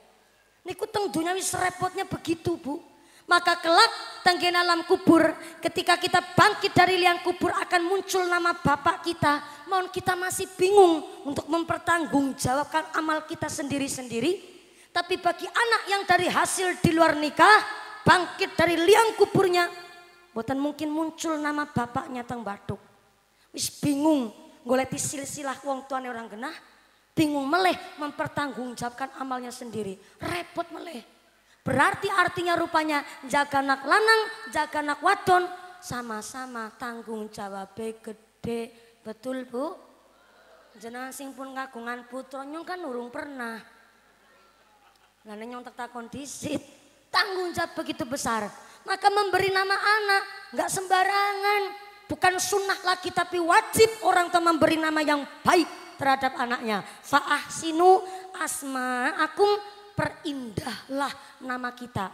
A: Niku teng dunia wis repotnya begitu bu. Maka kelak tenggen alam kubur ketika kita bangkit dari liang kubur akan muncul nama Bapak kita. Mohon kita masih bingung untuk mempertanggungjawabkan amal kita sendiri-sendiri. Tapi bagi anak yang dari hasil di luar nikah bangkit dari liang kuburnya Buatan mungkin muncul nama bapaknya teng batuk. Wis bingung disil silsilah wong tuane orang genah. Bingung meleh mempertanggungjawabkan amalnya sendiri. Repot meleh. Berarti artinya rupanya jaga anak lanang, jaga anak wadon. Sama-sama tanggung jawab gede. Betul bu? Jenengan sing pun ngagungan putra nyong kan nurung pernah. Lah nyong tak takon disit. Tanggung jawab begitu besar. Maka memberi nama anak nggak sembarangan. Bukan sunnah lagi tapi wajib orang tua memberi nama yang baik terhadap anaknya. Fa'ahsinu asma akum perindahlah nama kita.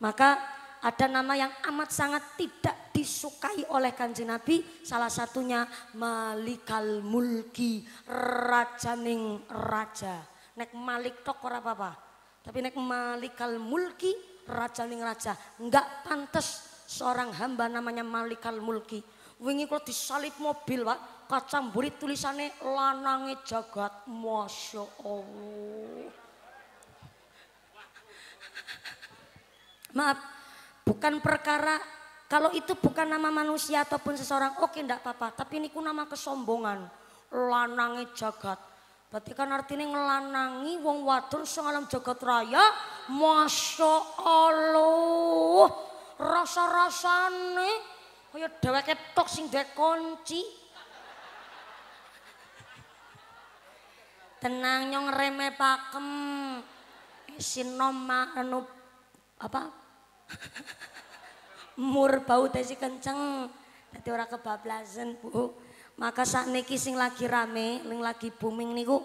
A: Maka ada nama yang amat sangat tidak disukai oleh kanji Nabi. Salah satunya Malikal Mulki, Raja Ning Raja. Nek Malik tok apa-apa. Tapi nek Malikal Mulki raja ning raja. Enggak pantas seorang hamba namanya Malikal Mulki. Wingi kalau disalip mobil, Pak. kacang burit tulisannya lanange jagat. Masya Allah. Maaf, bukan perkara kalau itu bukan nama manusia ataupun seseorang, oke okay, ndak apa-apa. Tapi ini ku nama kesombongan. Lanange jagat Berarti kan artinya ngelanangi wong wadur, sing alam jagat raya. Masya Allah. Rasa-rasane. Kaya dewek ketok sing dewek kunci. Tenang nyong reme pakem. Isin noma anu apa? Mur bau tesi kenceng. Nanti orang kebablasan bu. Maka niki sing lagi rame, ning lagi booming niku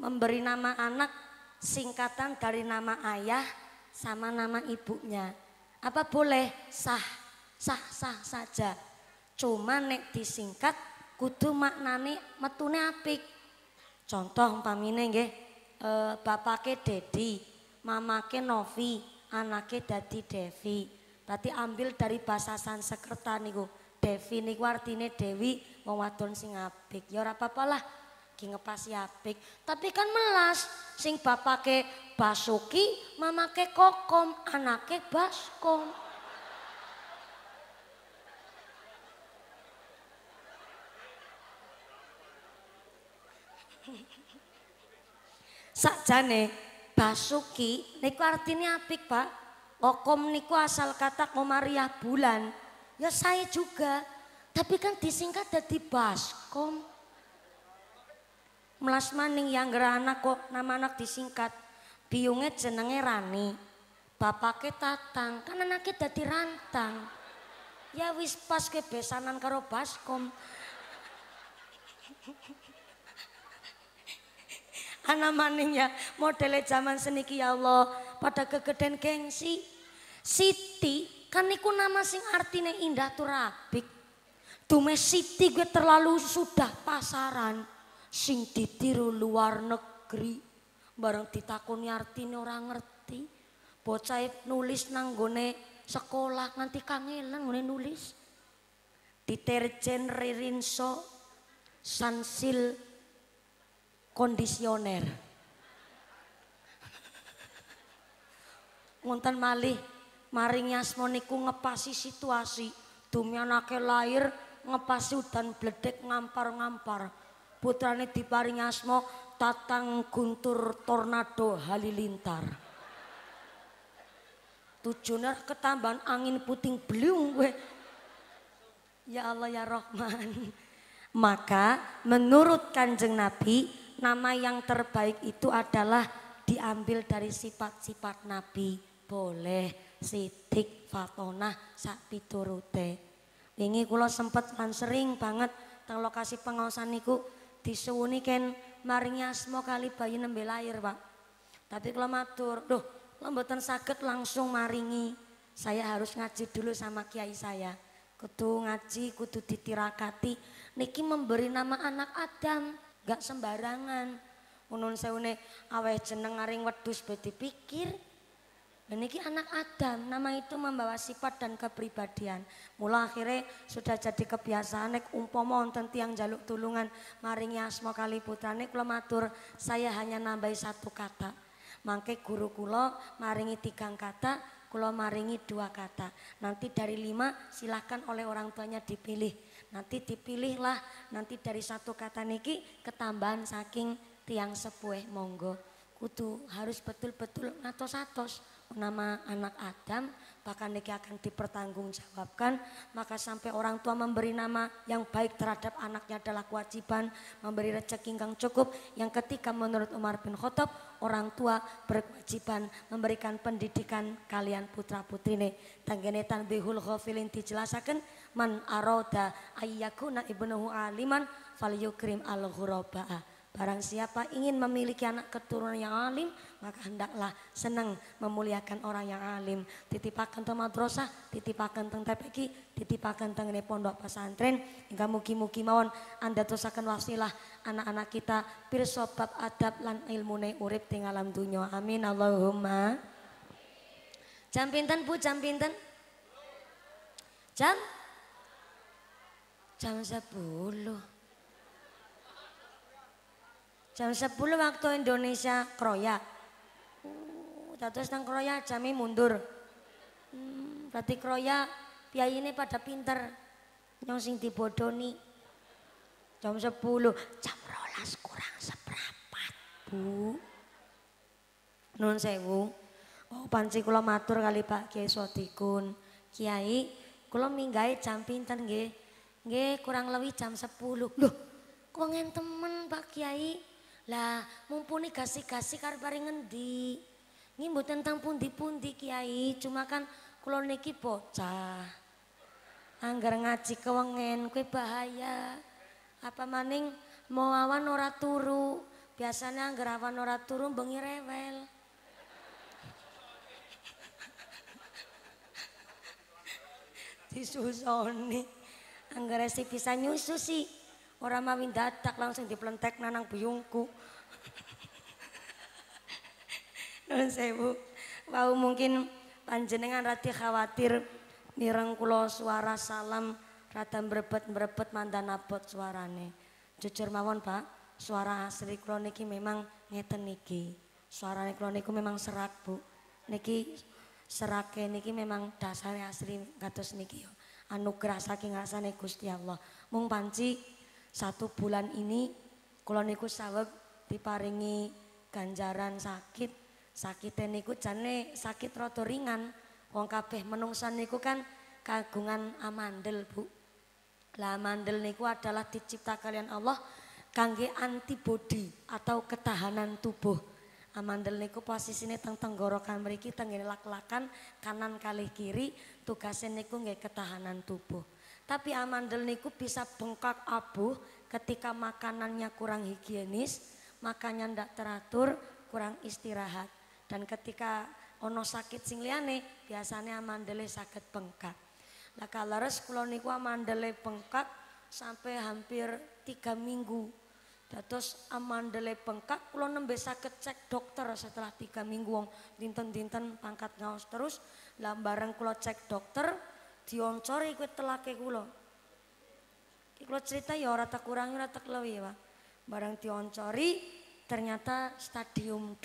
A: memberi nama anak singkatan dari nama ayah sama nama ibunya. Apa boleh? Sah. Sah-sah saja. Cuma nek disingkat kudu maknane metune apik. Contoh umpamine nggih, ke eh, bapake Dedi, mamake Novi, anake dadi Devi. Berarti ambil dari bahasa Sanskerta niku. Devi niku artine Dewi, wong wadon sing apik. Ya ora apa-apa lah ki ngepasi apik. Tapi kan melas sing bapake Basuki, mamake Kokom, anake Baskom. Sakjane Basuki niku artinya apik, Pak. Kokom niku asal kata komariah bulan. Ya saya juga. Tapi kan disingkat jadi baskom. Melas maning yang anak kok nama anak disingkat. Biungnya jenenge Rani. Bapaknya Tatang, kan anaknya jadi Rantang. Ya wis pas kebesanan karo baskom. Anak maning ya modelnya zaman seniki ya Allah. Pada kegeden gengsi. Siti kan niku nama sing artine indah tuh siti gue terlalu sudah pasaran sing ditiru luar negeri barang ditakuni artinya ora ngerti bocah nulis nanggone sekolah nganti kangelan ngene nulis deterjen ririnso sansil kondisioner ngonten malih Maringnya asma niku ngepasi situasi anaknya lahir ngepasi udan bledek ngampar-ngampar. Putrane diparingi asma Tatang Guntur Tornado Halilintar. Tujuner ketambahan angin puting beliung gue. Ya Allah ya Rahman. Maka menurut kanjeng Nabi nama yang terbaik itu adalah diambil dari sifat-sifat Nabi. Boleh sidik fatonah sak piturute. Wingi kula sempet lan sering banget teng lokasi pengawasan niku disuwuni ken maringi asma kali bayi nembe lahir, Pak. Tapi kula matur, "Duh, kula mboten saged langsung maringi. Saya harus ngaji dulu sama kiai saya. Kudu ngaji, kudu ditirakati. Niki memberi nama anak Adam, gak sembarangan. Unun sewuni aweh jeneng aring wedus be dipikir, dan ini anak Adam, nama itu membawa sifat dan kepribadian. Mula akhirnya sudah jadi kebiasaan nek umpama wonten tiang jaluk tulungan maringi asma kali putra nek matur saya hanya nambahi satu kata. Mangke guru kulo maringi tiga kata, kulo maringi dua kata. Nanti dari lima silahkan oleh orang tuanya dipilih. Nanti dipilihlah nanti dari satu kata niki ketambahan saking tiang sepuh monggo. kutu harus betul-betul ngatos-atos. -betul nama anak Adam bahkan niki akan dipertanggungjawabkan maka sampai orang tua memberi nama yang baik terhadap anaknya adalah kewajiban memberi rezeki yang cukup yang ketika menurut Umar bin Khattab orang tua berkewajiban memberikan pendidikan kalian putra putri ini tanggene tanbihul ghafilin dijelasaken man aroda ayyakuna ibnuhu aliman falyukrim al ghurabaa barang siapa ingin memiliki anak keturunan yang alim maka hendaklah senang memuliakan orang yang alim. Titipakan teng madrasah, titipakan teng TPK, titipakan teng pondok pesantren. Hingga mugi-mugi mawon Anda terusakan wasilah anak-anak kita pirsa adab lan ne urip ting alam dunia. Amin Allahumma. Jam pinten Bu? Jam pinten? Jam jam sepuluh. Jam sepuluh waktu Indonesia kroyak dados nang kroya jami mundur. Hmm, berarti kroya ini pada pinter. Nyong sing dibodoni. Jam sepuluh, jam rolas kurang seprapat, Bu. Nun sewu. Oh, panci kulo matur kali Pak Kiai Sotikun. Kiai, kulo minggai jam pinter, nggih? Nggih, kurang lebih jam sepuluh. Loh, kok ngen temen Pak Kiai? Lah, mumpuni kasih kasih karo paring ini mboten tentang pundi-pundi Kiai, cuma kan kula niki bocah. Angger ngaji kewengen kue bahaya. Apa maning mau awan ora turu. Biasanya angger awan ora turu bengi rewel. Disusoni. Angger sih bisa nyusu sih. Ora mawi dadak langsung diplentek nanang buyungku. Nuhun sewu. Wau mungkin panjenengan rati khawatir mireng kula suara salam rada mrebet-mrebet mandan abot suarane. Jujur mawon, Pak, suara asli kula niki memang ngeten niki. Suarane kula niku memang serak, Bu. Niki serake niki memang dasarnya asli kados niki yo. Anugerah saking rasane Gusti Allah. Mung panci satu bulan ini kula niku saweg diparingi ganjaran sakit sakite niku jane sakit rada ringan wong kabeh menungsa niku kan kagungan amandel Bu lah amandel niku adalah dicipta kalian Allah kangge antibodi atau ketahanan tubuh amandel niku posisine teng tenggorokan mriki tenggene lak-lakan kanan kali kiri tugasnya niku nggih ketahanan tubuh tapi amandel niku bisa bengkak abu ketika makanannya kurang higienis makannya ndak teratur kurang istirahat dan ketika ono sakit sing liyane biasanya amandele sakit bengkak. Lah res kuloniku niku amandele bengkak sampai hampir tiga minggu. Terus amandele bengkak kulo nembe sakit cek dokter setelah tiga minggu wong dinten-dinten pangkat ngaos terus. Lah bareng kulo cek dokter dioncori kue telake kulo kulo cerita ya rata tak rata kelewi tak Bareng ya, Pak. dioncori ternyata stadium 2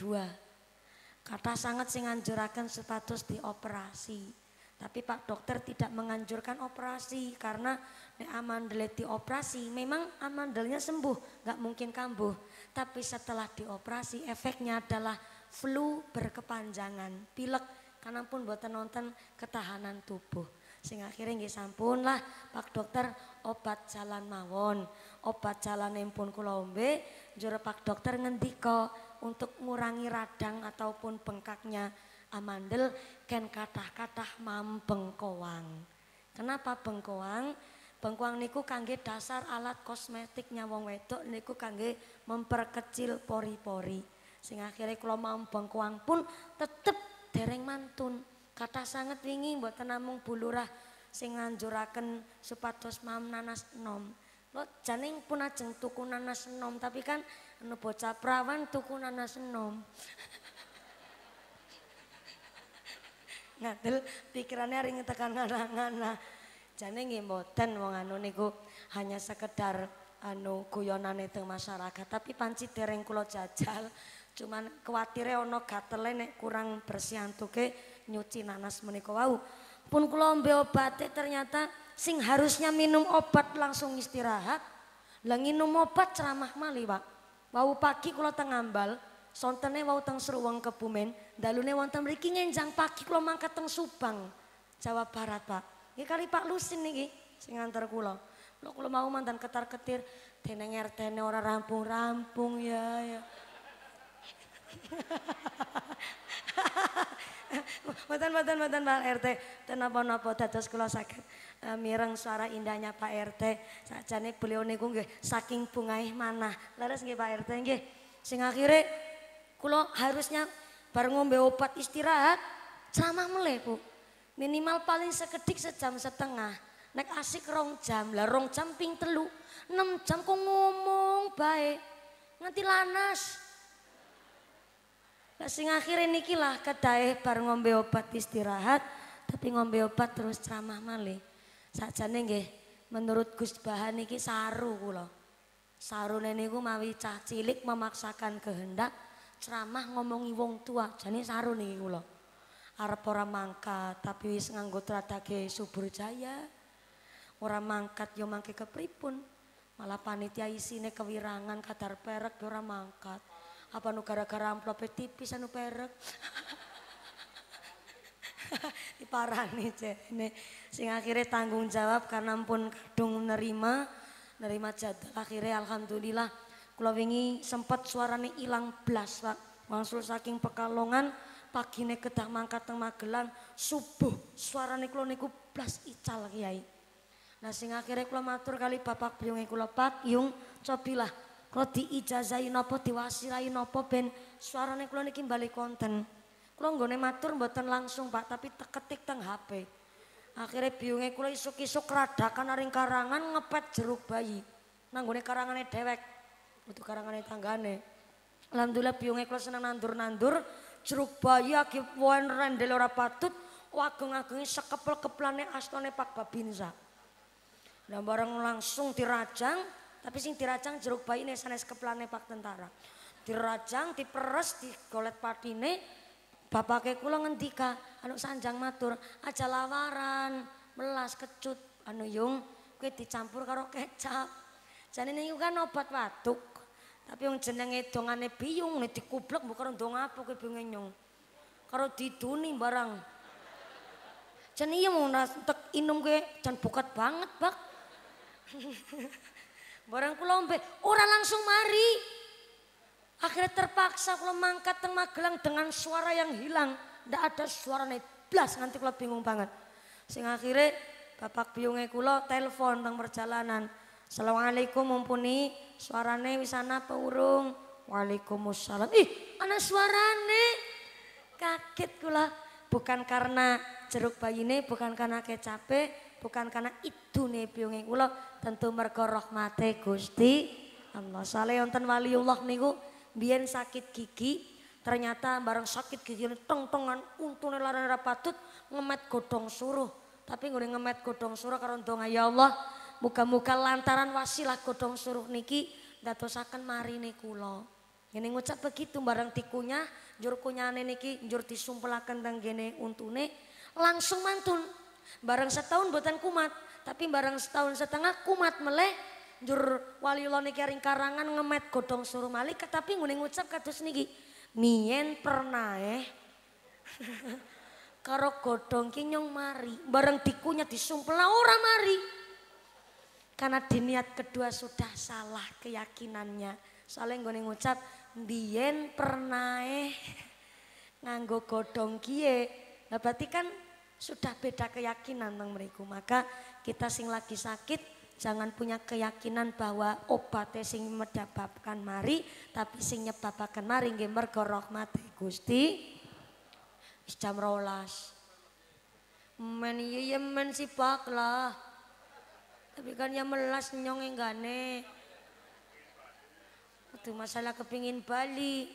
A: Kata sangat sing anjurakan status dioperasi. Tapi Pak dokter tidak menganjurkan operasi karena nek amandel dioperasi memang amandelnya sembuh, nggak mungkin kambuh. Tapi setelah dioperasi efeknya adalah flu berkepanjangan, pilek, karena pun buat nonton ketahanan tubuh. Sehingga akhirnya nggih sampun lah Pak dokter obat jalan mawon, obat jalan yang pun kulombe, juru Pak dokter ngendiko untuk ngurangi radang ataupun bengkaknya amandel ken kathah-kathah mampengkoang. Kenapa bengkoang? Bengkoang niku kangge dasar alat kosmetiknya wong wedok niku kangge memperkecil pori-pori. Sing akhirnya kalau mau bengkoang pun tetep dereng mantun. Kata sangat wingi buat namung bulurah sing nganjuraken supados mam nanas nom. Lo janing pun ajeng tuku nanas nom tapi kan ana bocah prawan tuku nanas enom. Ngadel pikirannya ring tekan ngana-ngana. Jane nggih mboten wong anu niku hanya sekedar anu guyonane teng masyarakat tapi panci dereng kula jajal. Cuman kuatire ana gatele nek kurang bersiantuke nyuci nanas menika wau. Pun kula ombe obate ternyata sing harusnya minum obat langsung istirahat. Lah nginum obat ceramah mali, Pak. Wau pagi kula teng ngambal, sontene wau teng Sruweng Kebumen, dalune wonten mriki ngenjang pagi kula mangkat teng Subang, Jawa Barat, Pak. Iki kali Pak Lusin niki sing nganter kula. Lho kula mau mantan ketar-ketir dening RT-ne ora rampung-rampung ya ya. Mboten mboten mboten Pak RT. Ten napa-napa dados kula saged uh, mireng suara indahnya Pak RT. Sajane beliau niku nggih saking bungaih mana Leres nggih Pak RT nggih. Sing akhire kula harusnya bareng ngombe obat istirahat ceramah mulai Bu. Minimal paling sekedik sejam setengah. Nek asik rong jam, lah rong jam ping telu. 6 jam kok ngomong baik. Nganti lanas. Nah, sing akhirin niki lah bar ngombe obat istirahat tapi ngombe obat terus ceramah malih. Saja ge menurut Gus Bahan niki saru kulo saru niku mawi cah cilik memaksakan kehendak ceramah ngomongi wong tua jadi saru nih kulo. Arep orang mangkat tapi wis nganggo ke subur jaya. orang mangkat yo ya mangke kepripun. Malah panitia isine kewirangan kadar perak ya orang mangkat apa nu gara-gara amplopnya tipis anu perek nih cek ini sing akhirnya tanggung jawab karena pun kadung nerima nerima jadwal akhirnya alhamdulillah kula wingi sempat suarane ilang blas pak saking pekalongan pakine kedah mangkat teng Magelang subuh suarane kula niku blas ical kiai nah sing akhirnya kula matur kali bapak biyunge kula Pak Yung cobilah kalau diijazahi nopo diwasilahi nopo ben suarane kula niki bali konten kula nggone matur mboten langsung Pak tapi teketik teng HP akhirnya biunge kula isuk-isuk radakan aring karangan ngepet jeruk bayi Nanggone gone karangane dewek itu karangane tanggane alhamdulillah biunge kula seneng nandur-nandur jeruk bayi agi poen rendel ora patut wagung-agungi sekepel keplane astone Pak Babinsa Nah, barang langsung dirajang, Tapi sing dirajang jeruk bayi nih sanes keplane pak tentara. Dirajang, diperes, digolet patine. Bapake kula ngendika, anu sanjang matur, aja lawaran, melas kecut, anu yung, kue dicampur karo kecap. Jadi ini kan obat watuk. Tapi yang jenenge dongane biung, nih dikublek bukan dong apa kue bingung yung. Karo diduni barang. Jan iya mau tek inum gue, jan bukat banget bak. Barang kula ombe, ora langsung mari. Akhirnya terpaksa kula mangkat teng Magelang dengan suara yang hilang. Ndak ada suarane blas nganti kula bingung banget. Sing akhirnya bapak biyunge kula telepon teng perjalanan. Assalamualaikum mumpuni suarane wisana apa urung? Waalaikumsalam. Ih, ana suarane. Kaget kula bukan karena jeruk bayine, bukan karena kecape, bukan karena itu nih, piunging ulo tentu mergo rahmate Gusti Allah. Saleh wonten waliullah niku biyen sakit gigi ternyata bareng sakit gigi ini tong-tongan untune larane ra patut ngemet godong suruh. Tapi nggone ngemet godong suruh karo ndonga ya Allah muka muka lantaran wasilah godong suruh niki mari marine kula. Ini ngucap begitu bareng tikunya, jurkunya kunyane niki, jur disumpelaken gene untune, langsung mantun barang setahun buatan kumat tapi barang setahun setengah kumat meleh jur loni kering karangan ngemet godong suruh malik tapi nguning ucap katus niki mien pernah eh karo godong kinyong mari barang dikunya disumpel nah orang mari karena diniat kedua sudah salah keyakinannya soalnya gue ucap bien pernah eh nganggo godong kie nah berarti kan sudah beda keyakinan tentang mereka. Maka kita sing lagi sakit jangan punya keyakinan bahwa obatnya sing menyebabkan mari tapi sing nyebabkan mari nggih mergo rahmate Gusti jam rolas men iya, iya men sipak lah tapi kan yang melas nyong enggane itu masalah kepingin Bali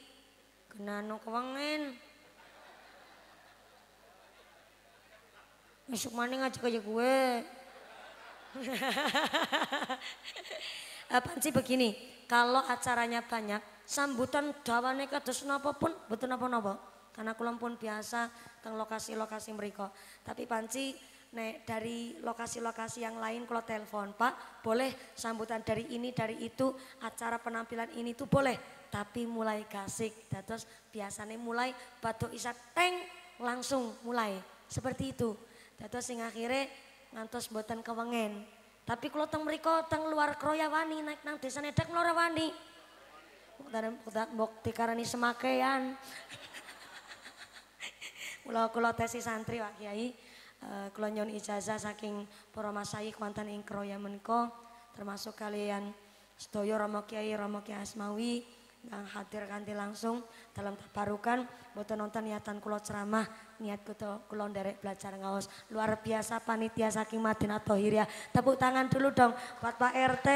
A: kena no kewangen Besok mana ngajak aja gue. Apaan sih begini, kalau acaranya banyak, sambutan dawane kados napa pun betul napa-napa. Karena kula pun biasa teng lokasi-lokasi mereka. Tapi panci nek dari lokasi-lokasi yang lain kalau telepon, Pak, boleh sambutan dari ini, dari itu, acara penampilan ini tuh boleh, tapi mulai kasik, Terus biasanya mulai batu isak teng langsung mulai. Seperti itu. Dados sing akhire ngantos boten kewengen. Tapi kula teng mriku teng luar kroya wani naik nang desa nedek mlora wani. Kudak ini dikarani semakean. kalau kalau tesi santri Pak Kiai. Uh, kula nyon ijazah saking para kuantan wonten ing kroya menika termasuk kalian stoyo Romo Kiai Romo Kiai Asmawi yang hadir ganti langsung dalam perbarukan mboten nonton niatan kulo ceramah niat kula kula nderek belajar ngawes luar biasa panitia saking Madinah ya, tepuk tangan dulu dong buat Pak RT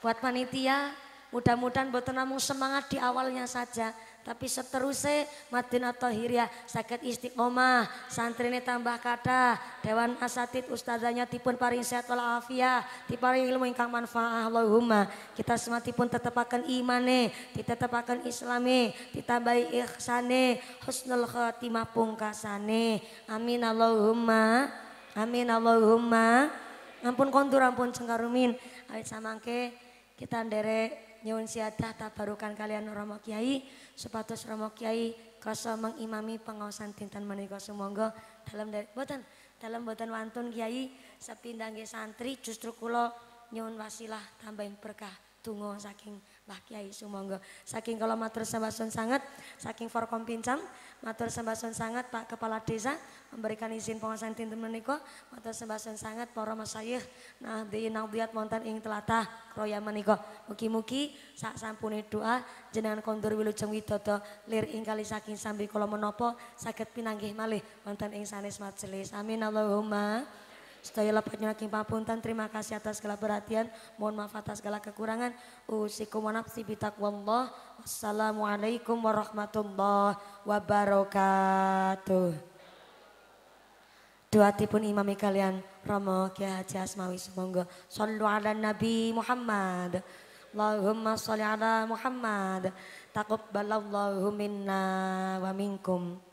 A: buat panitia mudah-mudahan buat namung semangat di awalnya saja tapi seterusnya Madinah Tohiriyah sakit istiqomah, santrine tambah kata, Dewan Asatid ustazanya tipun paring sehat walafiyah afiah, ilmu ingkang manfaat Allahumma. Kita semua tipun tetepakan imane, ditetepakan islame, ditambahi ikhsane husnul khatimah pungkasane. Amin Allahumma. Amin Allahumma. Ampun kontur ampun cengkarumin. Awit samangke kita nderek nyuwun siadah tabarukan kalian orang Kiai supados Romo Kiai kosong mengimami pengawasan tintan menika sumangga dalam dari boten dalam boten wantun Kiai sepindangge santri justru kulo nyuwun wasilah tambahin berkah tunggu saking Mbah Kiai Sumonggo. Saking kalau matur sembahsun sangat, saking Forkom Pincam, matur sembahsun sangat Pak Kepala Desa memberikan izin penguasaan tinten menika, matur sembahsun sangat para masayih nah di biat montan ing telatah kroya muki muki saat sampun sampune doa jenengan kondur wilujeng widodo lir ing kali saking sambil kalau menopo sakit pinanggih malih montan ing sanes majelis. Amin Allahumma. Sedaya lapatnya hakim papunten, terima kasih atas segala perhatian, mohon maaf atas segala kekurangan. Usikum wa nafsi bitakwallah, wassalamualaikum warahmatullahi wabarakatuh. tipun imami kalian Romo Kiai Haji Asmawi semoga Sallu ala Nabi Muhammad Allahumma salli ala Muhammad Taqabbalallahu minna wa minkum